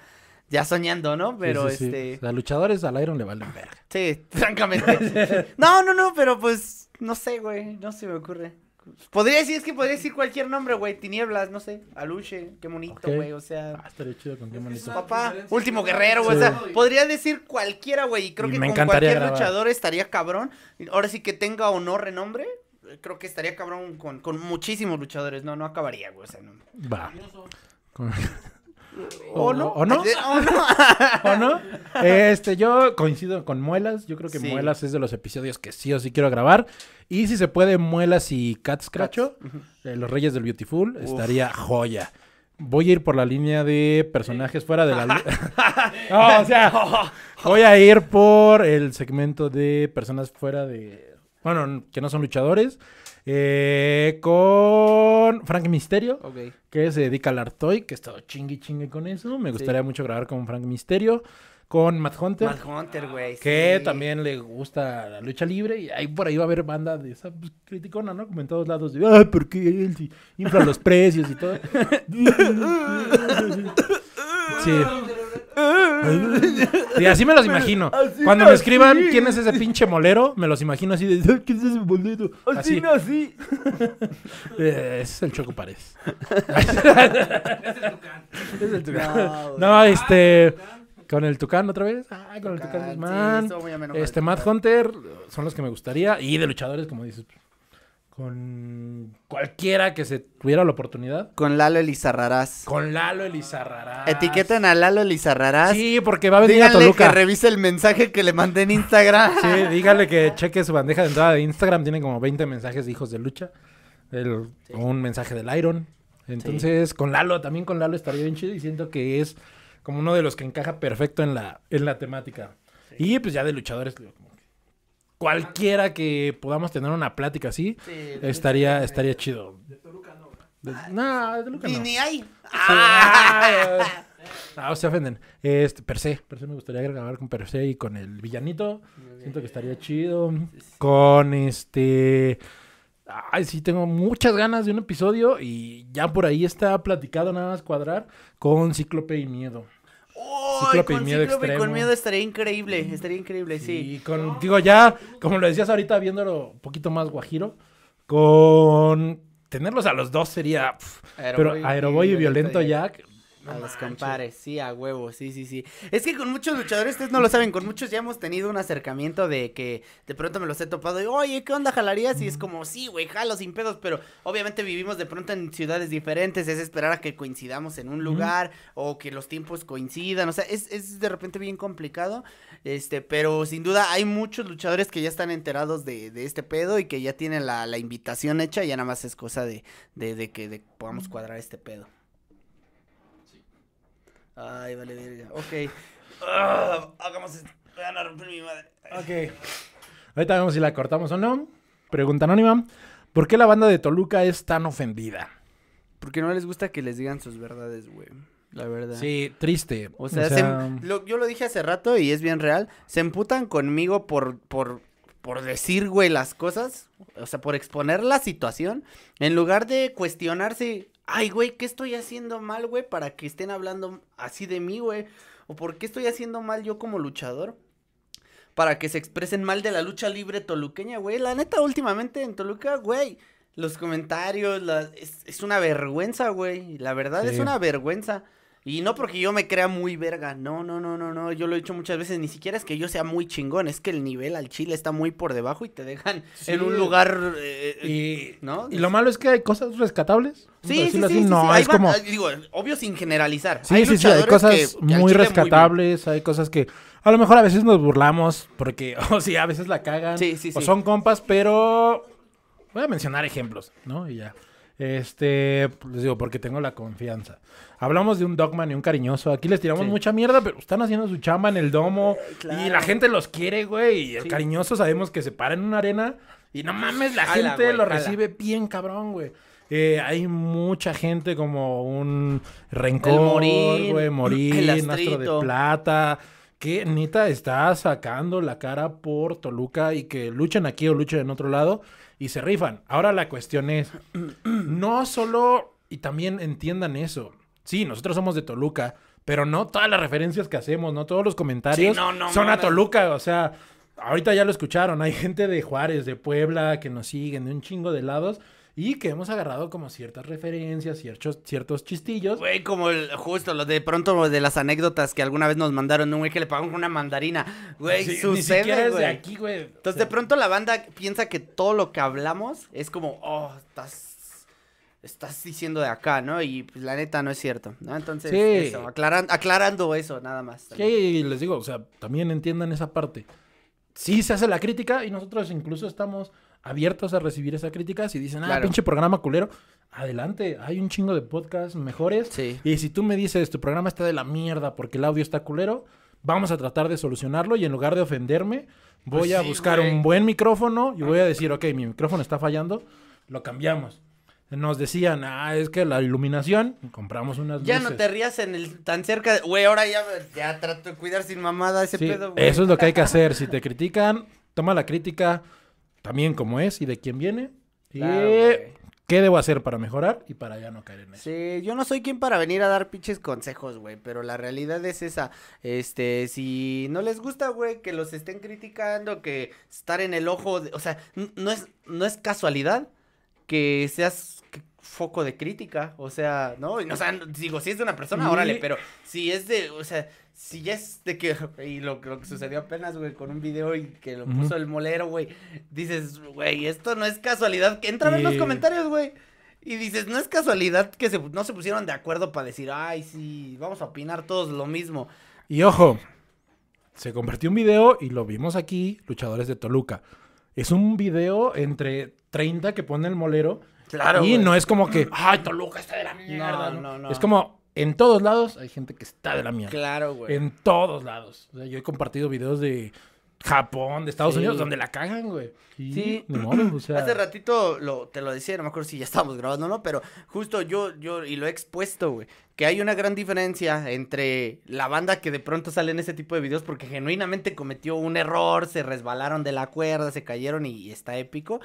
ya soñando, ¿no? Pero este. Sí. A luchadores al Iron le valen verga. Sí, francamente. no, no, no, pero pues, no sé, güey, no se me ocurre. Podría decir, es que podría decir cualquier nombre, güey. Tinieblas, no sé. Aluche, qué bonito, güey. O sea. Ah, estaría chido con qué bonito. Papá, último guerrero, güey. O sea, podría decir cualquiera, güey. Y creo que con cualquier luchador estaría cabrón. Ahora sí que tenga o no renombre. Creo que estaría cabrón con, con muchísimos luchadores. No, no acabaría, güey. O sea, no. Va. O, no. O no. O no. Este, yo coincido con Muelas. Yo creo que Muelas es de los episodios que sí o sí quiero grabar. Y si se puede, Muelas y Cat eh, Los Reyes del Beautiful, estaría joya. Voy a ir por la línea de personajes fuera de la... no, o sea, voy a ir por el segmento de personas fuera de... Bueno, que no son luchadores. Eh, con Frank Misterio, que se dedica al Artoy, que está estado chingue chingue con eso. Me gustaría mucho grabar con Frank Misterio. Con Matt Hunter. Matt Hunter, Que también le gusta la lucha libre. Y ahí por ahí va a haber banda de esa pues, criticona, ¿no? Como en todos lados. De, ¿por él infla los precios y todo? sí. Y así me los imagino. Cuando me escriban quién es ese pinche molero, me los imagino así de ¿quién es ese molero? Así, así. Eh, es el Choco Párez. es el Tucán. No, este. Con el Tucán otra vez. Ah, con el Tucán, Tucán este Matt Hunter son los que me gustaría. Y de luchadores, como dices con cualquiera que se tuviera la oportunidad. Con Lalo Elizarrarás. Con Lalo Elizarrarás. Etiqueten a Lalo Elizarrarás. Sí, porque va a venir a Toluca. que revise el mensaje que le mandé en Instagram. sí, dígale que cheque su bandeja de entrada de Instagram. Tiene como 20 mensajes de hijos de lucha. El, Un mensaje del Iron. Entonces, con Lalo, también con Lalo estaría bien chido. Y siento que es como uno de los que encaja perfecto en la, en la temática. Y pues ya de luchadores, cualquiera que podamos tener una plática así, estaría, estaría chido. De Toluca no. Pues, ni, Ni ahí. Ah, ah se ofenden. Este, per se, me gustaría grabar con per se y con el villanito. Siento que estaría chido. Con este... Ay, sí, tengo muchas ganas de un episodio y ya por ahí está platicado nada más cuadrar con Cíclope y Miedo. Cíclope con miedo cíclope Con miedo estaría increíble, estaría increíble, sí. Y con, digo, ya, como lo decías ahorita, viéndolo un poquito más guajiro, con tenerlos a los dos sería... pero Aeroboy y, Violento Jack, a los compares, sí, a huevo, sí, sí, sí. Es que con muchos luchadores, ustedes no lo saben, con muchos ya hemos tenido un acercamiento de que de pronto me los he topado y, oye, ¿qué onda jalarías? Y es como, sí, güey, jalo sin pedos, pero obviamente vivimos de pronto en ciudades diferentes, es esperar a que coincidamos en un lugar o que los tiempos coincidan, o sea, es, de repente bien complicado, este, pero sin duda hay muchos luchadores que ya están enterados de, este pedo y que ya tienen la, invitación hecha, y ya nada más es cosa de, que podamos cuadrar este pedo. Ay, vale, verga. Ok. hagamos ah, esto. a romper mi madre. Ok. Ahorita vemos si la cortamos o no. Pregunta anónima. ¿Por qué la banda de Toluca es tan ofendida? Porque no les gusta que les digan sus verdades, güey. La verdad. Sí, triste. O sea, em yo lo dije hace rato y es bien real. Se emputan conmigo por, por, por decir, güey, las cosas. O sea, por exponer la situación. En lugar de cuestionarse ay, güey, ¿qué estoy haciendo mal, güey? Para que estén hablando así de mí, güey. ¿O por qué estoy haciendo mal yo como luchador? Para que se expresen mal de la lucha libre toluqueña, güey. La neta, últimamente en Toluca, güey. Los comentarios, es, una vergüenza, güey. La verdad es una vergüenza. Y no porque yo me crea muy verga, no, no, no, no, no, yo lo he dicho muchas veces, ni siquiera es que yo sea muy chingón, es que el nivel al chile está muy por debajo y te dejan en un lugar, eh, eh, y, ¿no? Y lo malo es que hay cosas rescatables. Sí, sí, sí, no, es como... Ah, digo, obvio sin generalizar. Sí, sí, sí, hay cosas muy rescatables, hay cosas que a lo mejor a veces nos burlamos porque, o sí, a veces la cagan. o son compas, pero voy a mencionar ejemplos, ¿no? Y ya. Este, pues, les digo, porque tengo la confianza. Hablamos de un Dogman y un cariñoso. Aquí les tiramos mucha mierda, pero están haciendo su chamba en el domo. Eh, y la gente los quiere, güey. Y el cariñoso sabemos que se para en una arena. Y no mames, la gente lo recibe bien cabrón, güey. Eh, hay mucha gente como un rencor, güey, morir, el Astro de Plata que Nita está sacando la cara por Toluca y que luchen aquí o luchen en otro lado y se rifan. Ahora la cuestión es, no solo, y también entiendan eso, sí, nosotros somos de Toluca, pero no todas las referencias que hacemos, no todos los comentarios son a Toluca, o sea, ahorita ya lo escucharon, hay gente de Juárez, de Puebla, que nos siguen de un chingo de lados y que hemos agarrado como ciertas referencias, ciertos, ciertos chistillos. Güey, como el, justo lo de pronto de las anécdotas que alguna vez nos mandaron un güey que le pagaron una mandarina. Güey, sí, sucede, güey. aquí, güey. Entonces, de pronto la banda piensa que todo lo que hablamos es como, oh, estás estás diciendo de acá, ¿no? Y pues, la neta no es cierto, ¿no? Entonces, eso, aclarando eso, nada más. Sí, les digo, o sea, también entiendan esa parte. Sí se hace la crítica y nosotros incluso estamos abiertos a recibir esa crítica. Si dicen, ah, pinche programa culero, adelante, hay un chingo de podcasts mejores. Y si tú me dices, tu programa está de la mierda porque el audio está culero, vamos a tratar de solucionarlo y en lugar de ofenderme, voy pues a buscar un buen micrófono y voy a decir, ok, mi micrófono está fallando, lo cambiamos. Nos decían, ah, es que la iluminación, compramos unas Ya no te rías en el tan cerca, güey, ahora ya, ya trato de cuidar sin mamada ese pedo, Eso es lo que hay que hacer, si te critican, toma la crítica, también cómo es y de quién viene. y qué debo hacer para mejorar y para ya no caer en eso. Sí, yo no soy quien para venir a dar pinches consejos, güey, pero la realidad es esa. Este, si no les gusta, güey, que los estén criticando, que estar en el ojo, o sea, no es, no es casualidad que seas foco de crítica, o sea, no, o sea, digo, si es de una persona, órale, pero si es de, o sea, si ya es de que, y lo, que sucedió apenas, güey, con un video y que lo puso el molero, güey, dices, güey, esto no es casualidad, que entra en los comentarios, güey. Y dices, no es casualidad que no se pusieron de acuerdo para decir, ay, sí, vamos a opinar todos lo mismo. Y ojo, se convirtió un video y lo vimos aquí, Luchadores de Toluca. Es un video entre 30 que pone el molero. Claro. Y no es como que, ay, Toluca está de la mierda. no, no. no. Es como, en todos lados hay gente que está de la mierda. Claro, güey. En todos lados. O sea, yo he compartido videos de Japón, de Estados Unidos, donde la cagan, güey. Sí. Hace ratito te lo decía, no me acuerdo si ya estábamos grabando o no, pero justo yo, yo, y lo he expuesto, güey, que hay una gran diferencia entre la banda que de pronto sale en ese tipo de videos porque genuinamente cometió un error, se resbalaron de la cuerda, se cayeron y está épico.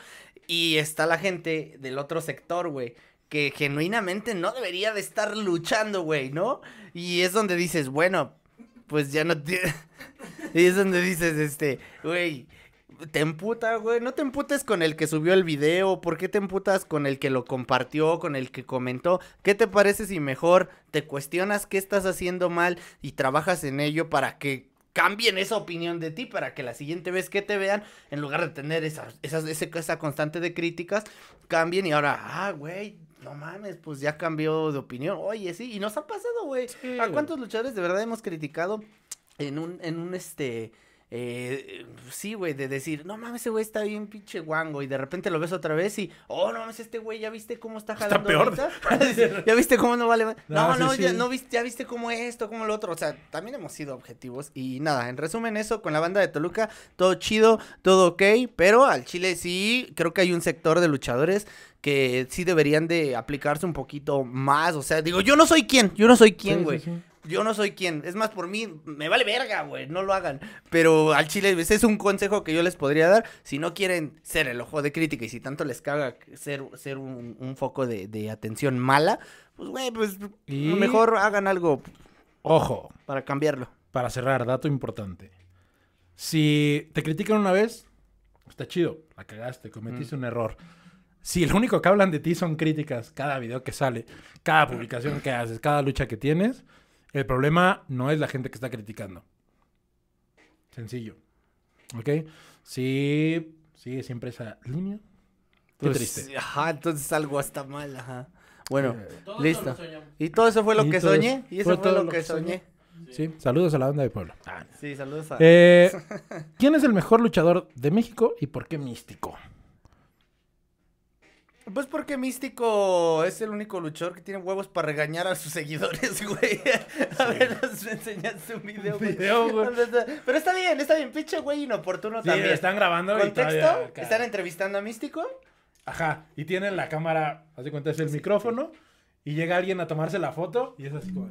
Y está la gente del otro sector, güey, que genuinamente no debería de estar luchando, güey, ¿no? Y es donde dices, bueno, pues ya no y es donde dices, este, güey, te emputa, güey. No te emputes con el que subió el video. ¿Por qué te emputas con el que lo compartió, con el que comentó? ¿Qué te parece si mejor te cuestionas qué estás haciendo mal y trabajas en ello para que cambien esa opinión de ti, para que la siguiente vez que te vean, en lugar de tener esa, esa, esa constante de críticas, cambien y ahora, ah, güey, no mames, pues ya cambió de opinión. Oye, sí, y nos ha pasado, güey. ¿A cuántos luchadores de verdad hemos criticado en un, en un este. Eh, sí, güey, de decir, no mames, ese güey está bien pinche guango. Y de repente lo ves otra vez y, oh, no mames, este güey, ya viste cómo está jalando. Está ya viste cómo no vale. No, ah, no, ya, viste, ya viste cómo esto, cómo lo otro. O sea, también hemos sido objetivos. Y nada, en resumen, eso con la banda de Toluca, todo chido, todo ok. Pero al Chile sí, creo que hay un sector de luchadores que sí deberían de aplicarse un poquito más. O sea, digo, yo no soy quien, yo no soy quien, güey. Yo no soy quien. Es más, por mí, me vale verga, güey. No lo hagan. Pero al chile, ese pues, es un consejo que yo les podría dar. Si no quieren ser el ojo de crítica y si tanto les caga ser, ser un, foco de, atención mala, pues, güey, pues mejor hagan algo. Ojo. Para cambiarlo. Para cerrar, dato importante. Si te critican una vez, está chido. La cagaste, cometiste mm. un error si lo único que hablan de ti son críticas, cada video que sale, cada publicación que haces, cada lucha que tienes, el problema no es la gente que está criticando. Sencillo. ¿Ok? Sí, sigue siempre esa línea. Qué pues, triste. Ajá, entonces algo está mal, ajá. Bueno, eh, listo. Y todo eso fue lo que soñé. Y eso fue, lo, que, soñé. Sí. saludos a la banda de pueblo. Sí, saludos a... Eh, ¿Quién es el mejor luchador de México y por qué místico? Pues porque Místico es el único luchador que tiene huevos para regañar a sus seguidores, güey. A ver, nos enseñaste un video, Video, güey. Pero está bien, está bien, pinche güey inoportuno sí, están grabando ¿Contexto? Y están entrevistando a Místico. Ajá, y tienen la cámara, así de cuenta, es el micrófono. Y llega alguien a tomarse la foto y es así como.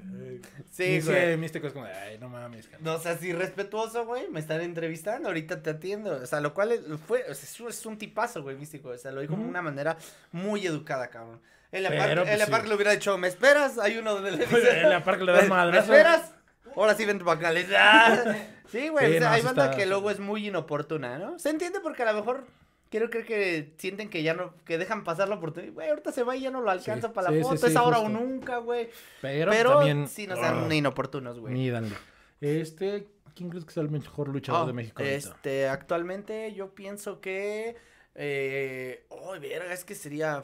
sí, güey. Místico es como, ay, no mames, cara. No, o sea, si respetuoso, güey, me están entrevistando, ahorita te atiendo. O sea, lo cual es, fue, es, un tipazo, güey, místico. O sea, lo dijo de una manera muy educada, cabrón. En la, parque, pues en le hubiera dicho, ¿me esperas? Hay uno donde le dice. En la parque le das madres. ¿Me esperas? Ahora sí, vente para acá. sí, güey, o sea, hay banda que luego es muy inoportuna, ¿no? Se entiende porque a lo mejor quiero creer que sienten que ya no, que dejan pasar la oportunidad. Güey, ahorita se va y ya no lo alcanza para la foto, es ahora o nunca, güey. Pero, también... sí no sean ah. inoportunos, güey. Mídanle. Este, ¿quién crees que es el mejor luchador oh, de México? Este, actualmente yo pienso que... Eh, oh, verga, es que sería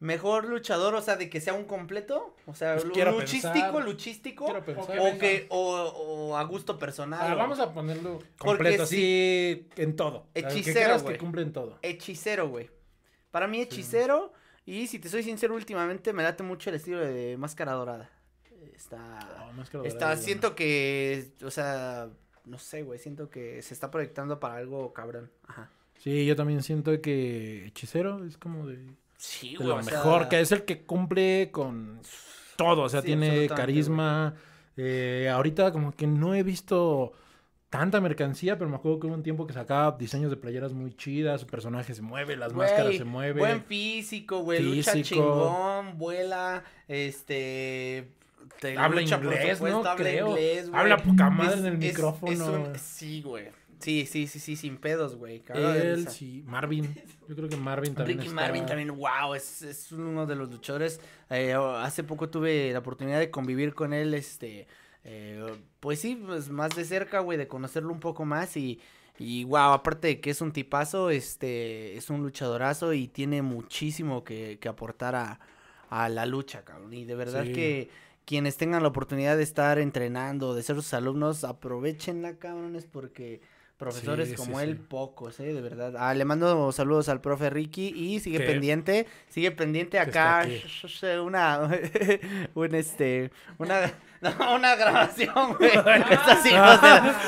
mejor luchador, o sea, de que sea un completo, o sea, pues luchístico, luchístico, o que o, o, a gusto personal. vamos a ponerlo completo, así en todo. Hechicero, güey. Que, que cumple en todo. Hechicero, güey. Para mí hechicero y si te soy sincero últimamente me late mucho el estilo de Máscara Dorada. Está oh, está siento que o sea, no sé, güey, siento que se está proyectando para algo cabrón. Ajá. Sí, yo también siento que hechicero es como de Sí, güey. Lo mejor, que es el que cumple con todo. O sea, tiene carisma. Eh, ahorita como que no he visto tanta mercancía, pero me acuerdo que hubo un tiempo que sacaba diseños de playeras muy chidas, su personaje se mueve, las máscaras se mueven. Buen físico, güey, lucha chingón, vuela, este habla en inglés, ¿no? Habla Creo. inglés, güey. Habla poca madre en el micrófono. Sí, güey. Sí, sí, sí, sí, sin pedos, güey. Él, sí, Marvin. Yo creo que Marvin también. Ricky Marvin también, wow, es, es, uno de los luchadores. Eh, hace poco tuve la oportunidad de convivir con él, este, eh, pues sí, pues más de cerca, güey, de conocerlo un poco más y, y wow, aparte de que es un tipazo, este, es un luchadorazo y tiene muchísimo que, que aportar a, a, la lucha, cabrón. Y de verdad que quienes tengan la oportunidad de estar entrenando, de ser sus alumnos, aprovechenla, cabrones, porque Profesores como él, pocos, ¿eh? De verdad. Ah, le mando saludos al profe Ricky y sigue pendiente, sigue pendiente acá una, un este, una, una grabación, güey.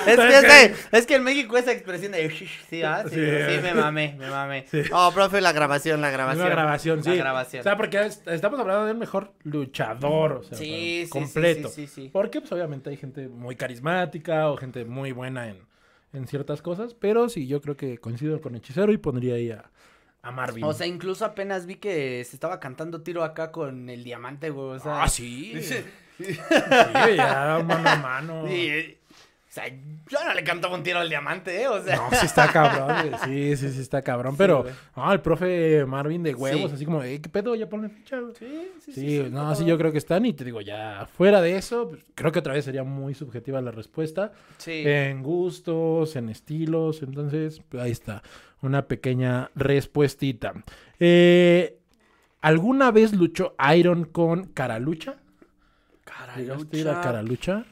Es, que, es, que en México esa expresión de... Ah, sí, sí, eh. me mamé, me mamé. Oh, profe, la grabación, la grabación. La grabación, sí. La grabación. O sea, porque estamos hablando del mejor luchador, o sea, completo. Sí, sí, sí, Porque, pues, obviamente hay gente muy carismática o gente muy buena en en ciertas cosas, pero sí, yo creo que coincido con Hechicero y pondría ahí a, a Marvin. O sea, incluso apenas vi que se estaba cantando tiro acá con el diamante, güey. ah, sí. sí, ya, mano a mano. Sí, o sea, yo no le cantaba un tiro al diamante, ¿eh? O sea. No, sí está cabrón, Sí, sí, sí está cabrón. pero, ah, el profe Marvin de huevos, así como, ¿qué pedo? Ya ponle ficha, Sí, sí, sí. no, así yo creo que están. Y te digo, ya fuera de eso, pues, creo que otra vez sería muy subjetiva la respuesta. Sí. En gustos, en estilos. Entonces, pues, ahí está. Una pequeña respuestita. Eh, ¿Alguna vez luchó Iron con Caralucha? Caralucha. ¿Cara Lucha? Caralucha?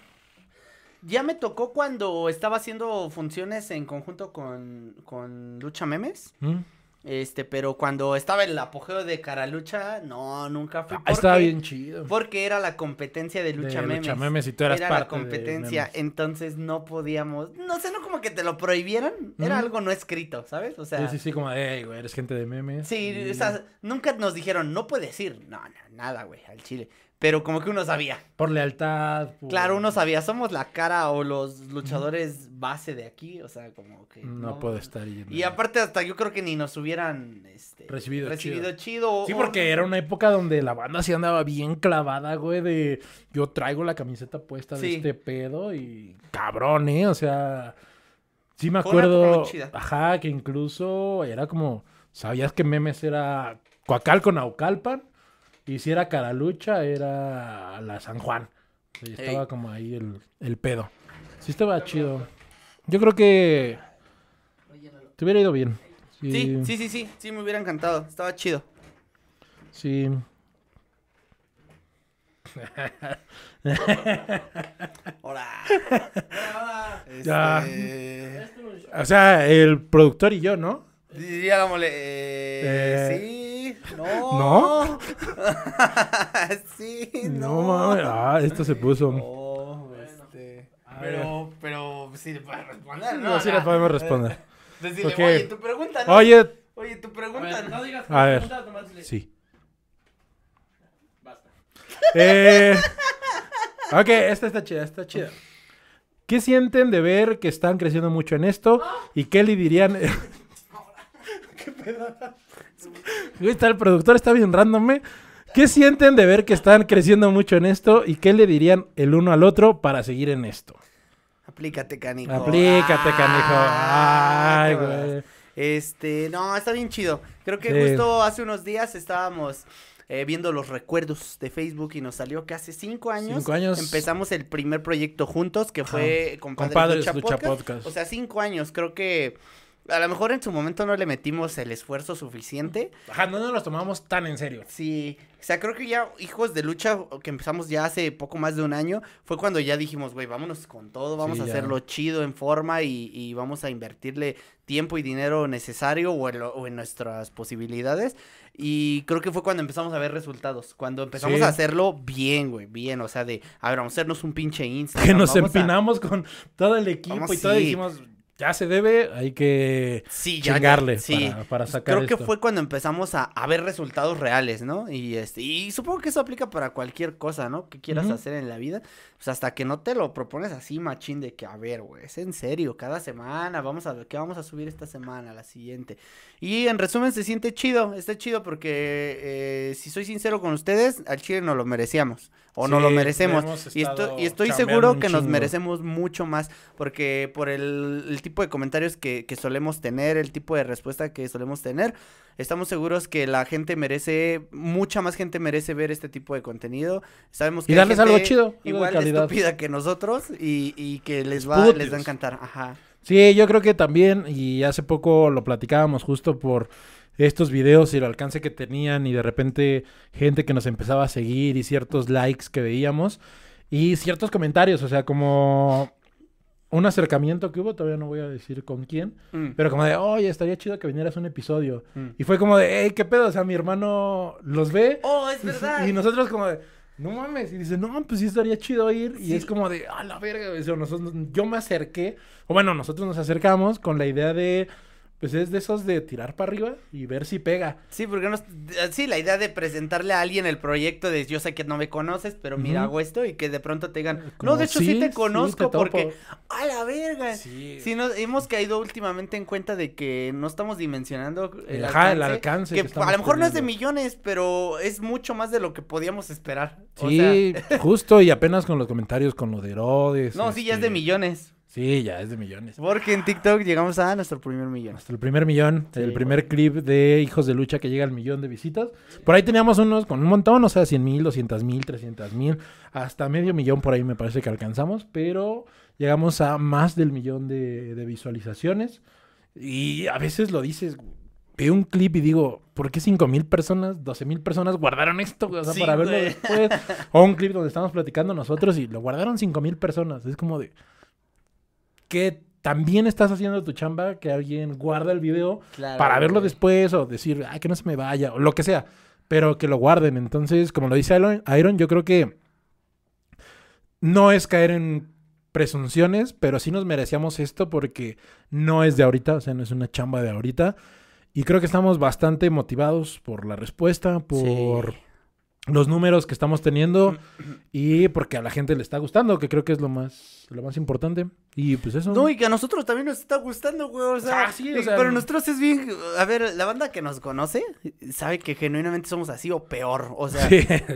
Ya me tocó cuando estaba haciendo funciones en conjunto con, Lucha Memes. Mm. Este, pero cuando estaba el apogeo de Caralucha, no, nunca fui. Ah, estaba bien chido. Porque era la competencia de Lucha Memes. Lucha Memes y tú eras era la competencia, entonces no podíamos, no sé, no como que te lo prohibieran, era algo no escrito, ¿sabes? O sea. Sí, sí, como, güey, eres gente de memes. Sí, o sea, nunca nos dijeron, no puedes ir, no, no nada, güey, al chile pero como que uno sabía. Por lealtad. Claro, uno sabía, somos la cara o los luchadores base de aquí, o sea, como que... No, puede estar yendo. Y aparte hasta yo creo que ni nos hubieran este, recibido, recibido chido. sí, porque era una época donde la banda sí andaba bien clavada, güey, de yo traigo la camiseta puesta de este pedo y cabrón, ¿eh? O sea, sí me acuerdo... Ajá, que incluso era como, ¿sabías que memes era Coacal con Aucalpan? Y si era Caralucha, era la San Juan. estaba como ahí el, el, pedo. Sí, estaba chido. Yo creo que te hubiera ido bien. Sí. sí, sí, sí, sí, me hubiera encantado. Estaba chido. Sí. hola. hola. Ya. Este. O sea, el productor y yo, ¿no? Eh, eh, sí, Sí. No. ¿No? sí, no. No mames. Ah, esto se puso. No, este. Pero, pero sí le puedes responder, ¿no? sí le podemos responder. Decirle, oye, tu pregunta, Oye. Oye, tu pregunta, a no digas a ver. nomás le... Sí. Basta. Eh. ok, esta está chida, esta está chida. ¿Qué sienten de ver que están creciendo mucho en esto? Ah. ¿Y qué le dirían? ¿Qué pedo? está el productor, está bien random. ¿Qué sienten de ver que están creciendo mucho en esto y qué le dirían el uno al otro para seguir en esto? Aplícate, canijo. Aplícate, canijo. Ay, güey. Este, no, está bien chido. Creo que justo hace unos días estábamos eh, viendo los recuerdos de Facebook y nos salió que hace cinco años, empezamos el primer proyecto juntos que fue con Compadres, Compadres Lucha, Podcast. Podcast. O sea, cinco años, creo que a lo mejor en su momento no le metimos el esfuerzo suficiente. Ajá, no nos lo tomamos tan en serio. Sí, o sea, creo que ya Hijos de Lucha, que empezamos ya hace poco más de un año, fue cuando ya dijimos, güey, vámonos con todo, vamos a hacerlo chido, en forma y, vamos a invertirle tiempo y dinero necesario o en, nuestras posibilidades. Y creo que fue cuando empezamos a ver resultados, cuando empezamos a hacerlo bien, güey, bien, o sea, de, a ver, vamos a hacernos un pinche Instagram. Que nos empinamos con todo el equipo y todo, y dijimos, ya se debe, hay que llegarle para, para, sacar Creo que fue cuando empezamos a, ver resultados reales, ¿no? Y, este, y supongo que eso aplica para cualquier cosa, ¿no? Que quieras hacer en la vida. Pues, hasta que no te lo propones así, machín, de que, a ver, güey, es en serio, cada semana, vamos a ver qué vamos a subir esta semana, la siguiente. Y en resumen, se siente chido, está chido porque, eh, si soy sincero con ustedes, al chile no lo merecíamos o no lo merecemos. Y, estoy seguro que nos merecemos mucho más, porque por el, tipo de comentarios que, solemos tener, el tipo de respuesta que solemos tener, estamos seguros que la gente merece, mucha más gente merece ver este tipo de contenido. Sabemos que y darles algo chido, igual de estúpida que nosotros y, que les va, les va a encantar. Sí, yo creo que también, y hace poco lo platicábamos justo por estos videos y el alcance que tenían y de repente gente que nos empezaba a seguir y ciertos likes que veíamos y ciertos comentarios, o sea, como un acercamiento que hubo, todavía no voy a decir con quién, mm. pero como de, oye, estaría chido que vinieras un episodio. Mm. Y fue como de, hey, qué pedo, o sea, mi hermano los ve. Oh, es verdad. Y, nosotros como de, no mames, y dice, no, pues sí estaría chido ir. Y es como de, a la verga, yo me acerqué, o bueno, nosotros nos acercamos con la idea de pues es de esos de tirar para arriba y ver si pega. Sí, porque no, sí, la idea de presentarle a alguien el proyecto de yo sé que no me conoces, pero mira, hago esto y que de pronto te digan, no, de hecho sí, te conozco porque, a la verga. Sí. nos, hemos caído últimamente en cuenta de que no estamos dimensionando el alcance. a lo mejor no es de millones, pero es mucho más de lo que podíamos esperar. Sí, justo y apenas con los comentarios con lo de Herodes. No, sí, ya es de este, millones. Sí, ya es de millones. Porque en TikTok llegamos a nuestro primer millón. Hasta el primer millón, el primer clip de Hijos de Lucha que llega al millón de visitas. Por ahí teníamos unos con un montón, o sea, 100 mil, 200 mil, 300 mil, hasta medio millón por ahí me parece que alcanzamos, pero llegamos a más del millón de, de visualizaciones. Y a veces lo dices, veo un clip y digo, ¿por qué 5 mil personas, 12 mil personas guardaron esto? O sea, para verlo después. O un clip donde estamos platicando nosotros y lo guardaron 5 mil personas. Es como de que también estás haciendo tu chamba, que alguien guarda el video para verlo después o decir, ay, que no se me vaya, o lo que sea, pero que lo guarden. Entonces, como lo dice Iron, yo creo que no es caer en presunciones, pero sí nos merecíamos esto porque no es de ahorita, o sea, no es una chamba de ahorita. Y creo que estamos bastante motivados por la respuesta, por los números que estamos teniendo mm. y porque a la gente le está gustando, que creo que es lo más, lo más importante. Y pues eso. No, y que a nosotros también nos está gustando, güey. O sea, ah, sí, o sea pero nosotros es bien. A ver, la banda que nos conoce sabe que genuinamente somos así o peor. O sea,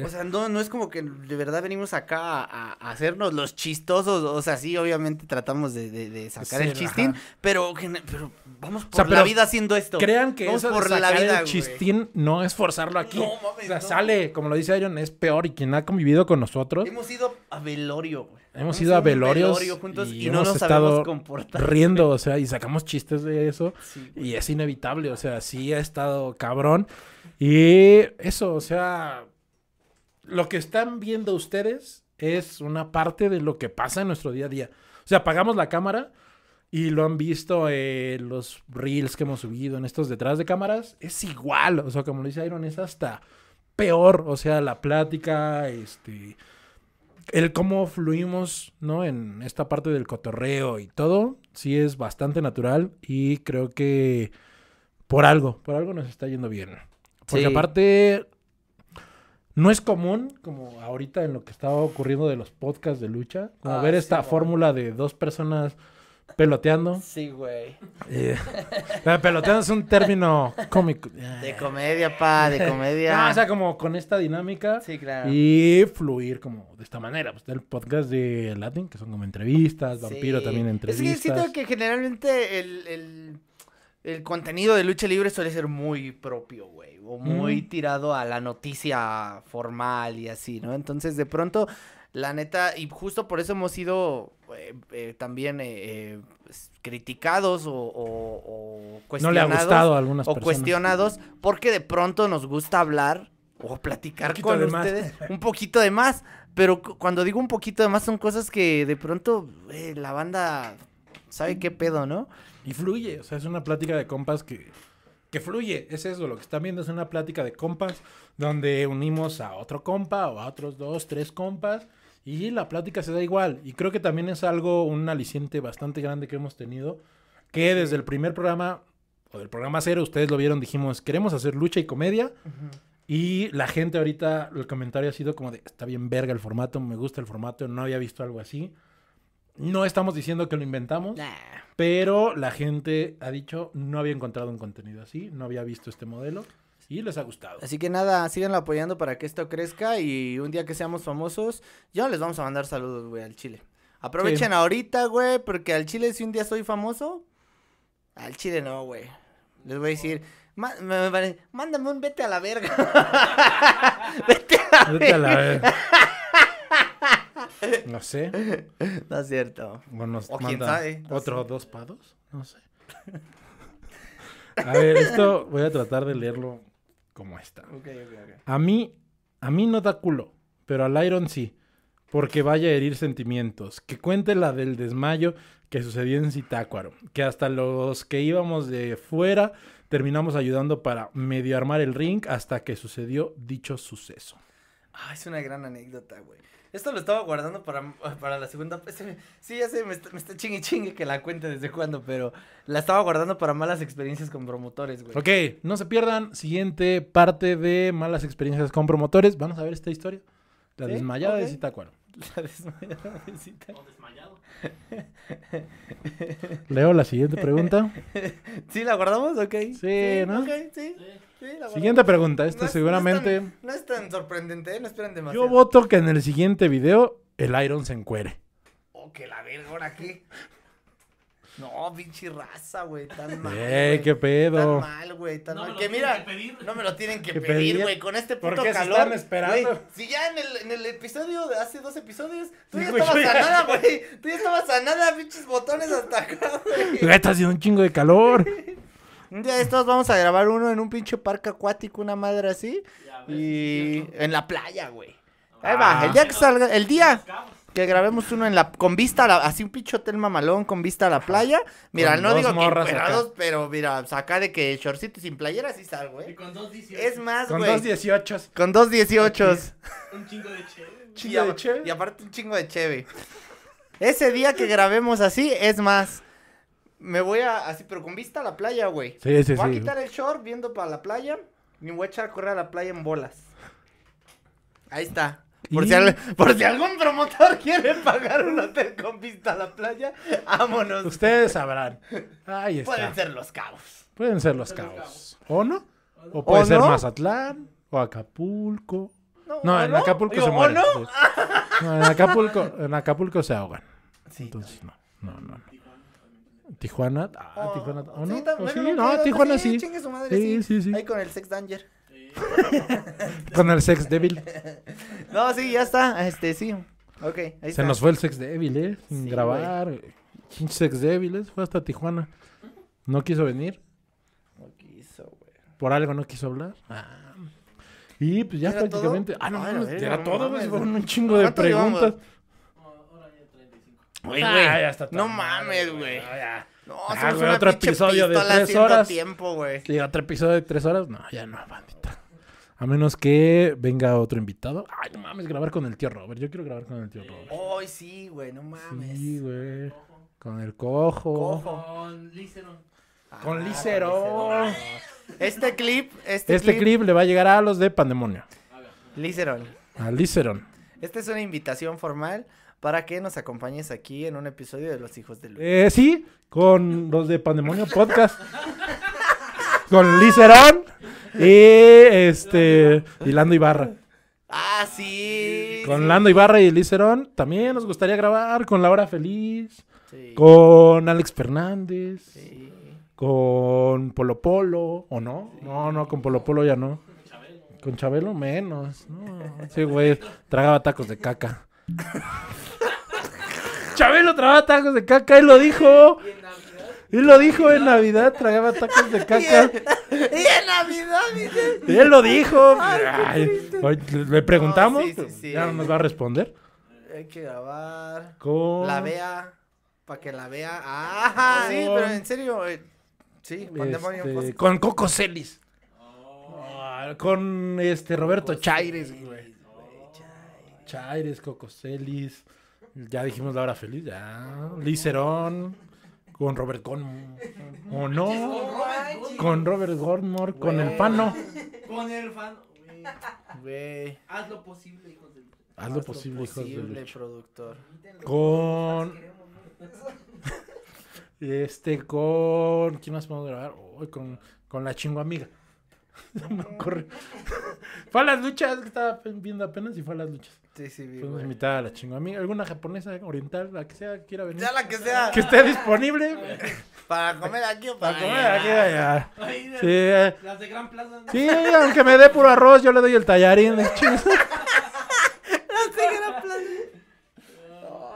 o sea no, no es como que de verdad venimos acá a, hacernos los chistosos. O sea, sí, obviamente tratamos de, sacar el chistín, pero, pero vamos por la vida haciendo esto. Crean que eso por sacar la vida, el chistín no es forzarlo aquí. No, mames, o sea, sale como lo dice Iron, es peor y quien ha convivido con nosotros. Hemos ido a velorio, güey. Hemos, ido a velorios velorio juntos y, no nos estado comportar. riendo, o sea, y sacamos chistes de eso y es inevitable, o sea, sí ha estado cabrón y eso, o sea, lo que están viendo ustedes es una parte de lo que pasa en nuestro día a día. O sea, apagamos la cámara y lo han visto eh, los reels que hemos subido en estos detrás de cámaras, es igual, o sea, como lo dice Iron, es hasta peor, o sea, la plática, este, el cómo fluimos, ¿no? En esta parte del cotorreo y todo, sí es bastante natural y creo que por algo, por algo nos está yendo bien. Porque aparte, no es común, como ahorita en lo que estaba ocurriendo de los podcasts de lucha, como ah, ver esta fórmula de dos personas peloteando. Sí, güey. Eh, peloteando es un término cómico. De comedia, pa, de comedia. Ah, o sea, como con esta dinámica. Sí, claro. Y fluir como de esta manera. Pues el podcast de Latin, que son como entrevistas, Vampiro también entrevistas. Es que siento que generalmente el, el contenido de lucha libre suele ser muy propio, güey o muy mm. tirado a la noticia formal y así, ¿no? Entonces, de pronto, la neta, y justo por eso hemos sido eh, eh, también eh, criticados o, cuestionados. No le O cuestionados porque de pronto nos gusta hablar o platicar con ustedes un poquito de más. Pero cuando digo un poquito de más son cosas que de pronto la banda sabe qué pedo, ¿no? Y fluye, o sea, es una plática de compas que que fluye. Es eso, lo que están viendo es una plática de compas donde unimos a otro compa o a otros dos, tres compas y la plática se da igual. Y creo que también es algo, un aliciente bastante grande que hemos tenido, que desde el primer programa o del programa cero, ustedes lo vieron, dijimos, queremos hacer lucha y comedia. Y la gente ahorita, el comentario ha sido como de, está bien verga el formato, me gusta el formato, no había visto algo así. No estamos diciendo que lo inventamos, pero la gente ha dicho no había encontrado un contenido así, no había visto este modelo y les ha gustado. Así que nada, síganlo apoyando para que esto crezca y un día que seamos famosos, ya les vamos a mandar saludos, güey, al Chile. Aprovechen ahorita, güey, porque al Chile si un día soy famoso, al Chile no, güey. Les voy a decir, mándame un vete a la verga. vete a la verga. No sé. No es cierto. Bueno, o dos pados? No sé. A ver, esto voy a tratar de leerlo como está. A mí, a mí no da culo, pero al Iron sí. Porque vaya a herir sentimientos. Que cuente la del desmayo que sucedió en Zitácuaro. Que hasta los que íbamos de fuera terminamos ayudando para medio armar el ring hasta que sucedió dicho suceso. Ah, es una gran anécdota, güey. Esto lo estaba guardando para, para la segunda. Este, sí, ya sé, me está, me chingue chingue que la cuente desde cuándo, pero la estaba guardando para malas experiencias con promotores, güey. Ok, no se pierdan. Siguiente parte de malas experiencias con promotores. Vamos a ver esta historia. La desmayada de Zitácuaro. La desmayada O desmayado. Leo la siguiente pregunta. ¿Sí la guardamos? Ok. Sí, ¿no? Ok, sí. siguiente pregunta. Esta seguramente. No es, tan, no es, tan, sorprendente, ¿eh? no esperen demasiado. Yo voto que en el siguiente video el Iron se encuere. O oh, que la verga, ahora qué. No, pinche raza, güey, tan mal. ¡Ey, qué pedo! Tan mal, güey, tan mal. Que mira, no me lo tienen que, pedir, güey, con este puto ¿Por qué calor. Se están esperando? si ya en el, episodio de hace dos episodios, tú ya estabas a nada, güey. Tú ya estabas a nada, pinches botones hasta acá, güey. Está haciendo un chingo de calor. Un día estos vamos a grabar uno en un pinche parque acuático, una madre así. y en la playa, güey. Ah, Ahí va, el día que salga, el día, que grabemos uno en la con vista a la, así un pichotel mamalón con vista a la playa. Mira, no digo que pero mira, saca pues, de que shortcito sin playera sí salgo, güey Y con dos Es más, güey. Con dos 18. Con dos 18. Un chingo de cheve. y, aparte un chingo de cheve. Ese día que grabemos así, es más, me voy a así pero con vista a la playa, güey. Sí, sí, sí voy a quitar el short viendo para la playa y me voy a echar a correr a la playa en bolas. Ahí está. Por, si, algún promotor quiere pagar un hotel con vista a la playa, vámonos. Ustedes sabrán. Pueden ser los Caos. Pueden ser los, Caos. ¿O no? O puede ser Mazatlán, o Acapulco. No, en Acapulco se mueren. No? en Acapulco, en Acapulco se ahogan. Sí, Entonces, no, no, no. Tijuana, ah, oh, Tijuana, ¿o no? Sí, no, Tijuana sí. Sí, sí, sí. Ahí con el Sex Danger. Con el sex débil. No, sí, ya está. Este, sí. Ok, ahí Se nos fue el sex débil, ¿eh? Sin Sí, grabar. Sex débil, ¿eh? Fue hasta Tijuana. No quiso venir. No quiso, güey. Por algo no quiso hablar. Ah. Y pues ya prácticamente. Ah, no, Ay, era todo, güey. Pues, un chingo de preguntas. Ah, ya está No todo No mames, güey. ya. No, ah, otro episodio de tres horas. tiempo, güey. Y otro episodio de tres horas. No, ya no, bandita. A menos que venga otro invitado. Ay, no mames, grabar con el tío Robert. Yo quiero grabar con el tío Robert. Ay, sí, güey, no mames. Sí, güey. Con el cojo. Con Licerón. con Licerón. Ah, este clip, este, este clip... le va a llegar a los de Pandemonio. Licerón. A Licerón. Esta es una invitación formal para que nos acompañes aquí en un episodio de Los Hijos de Luis. Eh, sí, con los de Pandemonio Podcast. con Licerón. Y este. Y Lando Ibarra. Ah, sí. Con Lando Ibarra y Elicerón. También nos gustaría grabar con Laura Feliz. Con Alex Fernández. Con Polo Polo. ¿O no? No, no, con Polo Polo ya no. Chabelo. Con Chabelo menos. No, sí, güey. Tragaba tacos de caca. Chabelo tragaba tacos de caca, él lo dijo. Él lo dijo en Navidad, tragaba tacos de caca. Y en, Navidad, dice. él lo dijo. le preguntamos, ya no nos va a responder. Hay que grabar. Con... La vea, para que la vea. Ah, sí, pero en serio. Eh, sí, este, con Coco Celis. Ah, con este Roberto Chaires, güey. Chaires, Coco Celis. Ya dijimos la hora feliz, ya. Licerón con Robert Conmore, o no, con Robert Gordon con el pano, Con el pano güey. Haz lo posible, hijos de Haz lo posible, hijos de productor. Con... Este, con... ¿Quién más podemos grabar? hoy con, con la chingo amiga. no me ocurre. fue a las luchas, que estaba viendo apenas y fue a las luchas. Sí, sí, bien. Fuimos invitada a la chingo. A mí, alguna japonesa, oriental, la que sea, que quiera venir. Ya la que sea. Que esté disponible. para comer aquí o para, para comer aquí allá. Ay, de, sí. Eh. Las de Gran Plaza. Sí, aunque me dé puro arroz, yo le doy el tallarín. las de Gran Plaza.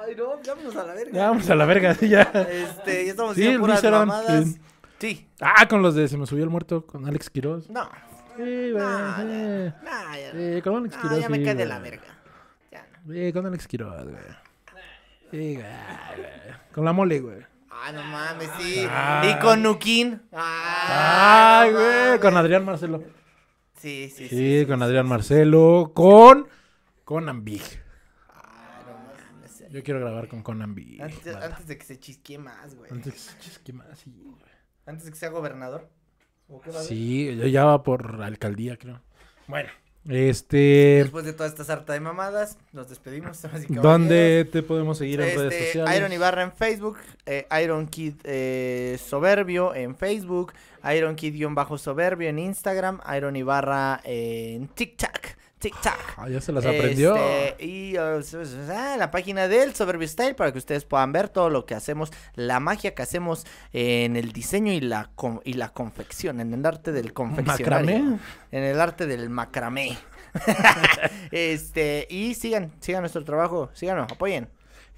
Ay, no, vámonos a la verga. Ya, vamos a la verga, sí, ya. Este, ya estamos sí, haciendo puras mamadas. Sí. Sí. Ah, con los de Se me subió el muerto, con Alex Quiroz. No. Sí, con Alex Quiroz. Ya me cae de la verga. Ya con Alex Quiroz, güey. Sí, Con la mole, güey. Ah, no mames, sí. Ah. Y con Nukin Ah, Ay, güey. Con Adrián Marcelo. Sí, sí, sí. Sí, con Adrián Marcelo. Con. Con Ambig. Ah, Yo quiero grabar con Con B. Antes, de que se chisque más, güey. Antes de que se chisque más, sí, güey antes de que sea gobernador. Sí, yo ya va por alcaldía, creo. Bueno. Este. Después de toda esta sarta de mamadas, nos despedimos. ¿Dónde te podemos seguir en redes este, sociales? Iron Barra eh, eh, en Facebook, Iron Kid Soberbio en Facebook, Iron Kid-Soberbio en Instagram, Iron Ibarra Barra eh, en TikTok. TikTok. Ah, ya se las aprendió. Este, y ah, la página del Soberbio Style para que ustedes puedan ver todo lo que hacemos, la magia que hacemos en el diseño y la, y la confección, en el arte del confeccionario. ¿Macramé? En el arte del macramé. este, y sigan, sigan nuestro trabajo, síganos, apoyen.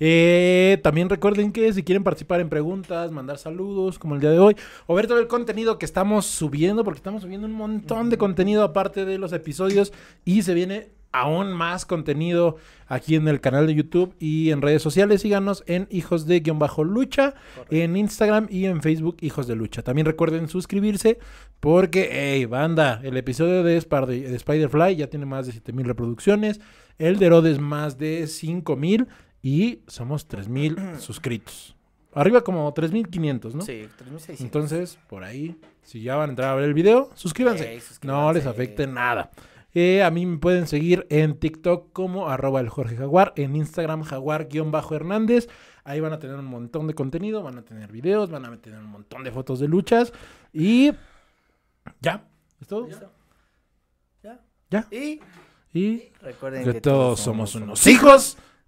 Eh, también recuerden que si quieren participar en preguntas, mandar saludos, como el día de hoy, o ver todo el contenido que estamos subiendo, porque estamos subiendo un montón de contenido aparte de los episodios y se viene aún más contenido aquí en el canal de YouTube y en redes sociales. Síganos en Hijos de guión bajo lucha, en Instagram y en Facebook Hijos de lucha. También recuerden suscribirse porque, hey, banda, el episodio de, Spider de Spiderfly ya tiene más de 7000 reproducciones, el de Herodes más de 5000 y somos 3.000 suscritos. Arriba como 3.500, ¿no? Sí, 3.600. Entonces, por ahí, si ya van a entrar a ver el video, suscríbanse. No les afecte nada. Eh, a mí me pueden seguir en TikTok como arroba el Jorge Jaguar, en Instagram jaguar-hernández. Ahí van a tener un montón de contenido, van a tener videos, van a tener un montón de fotos de luchas. Y ya, ¿es todo? ¿Ya? ¿Ya? ¿Y? recuerden que, todos, somos unos hijos.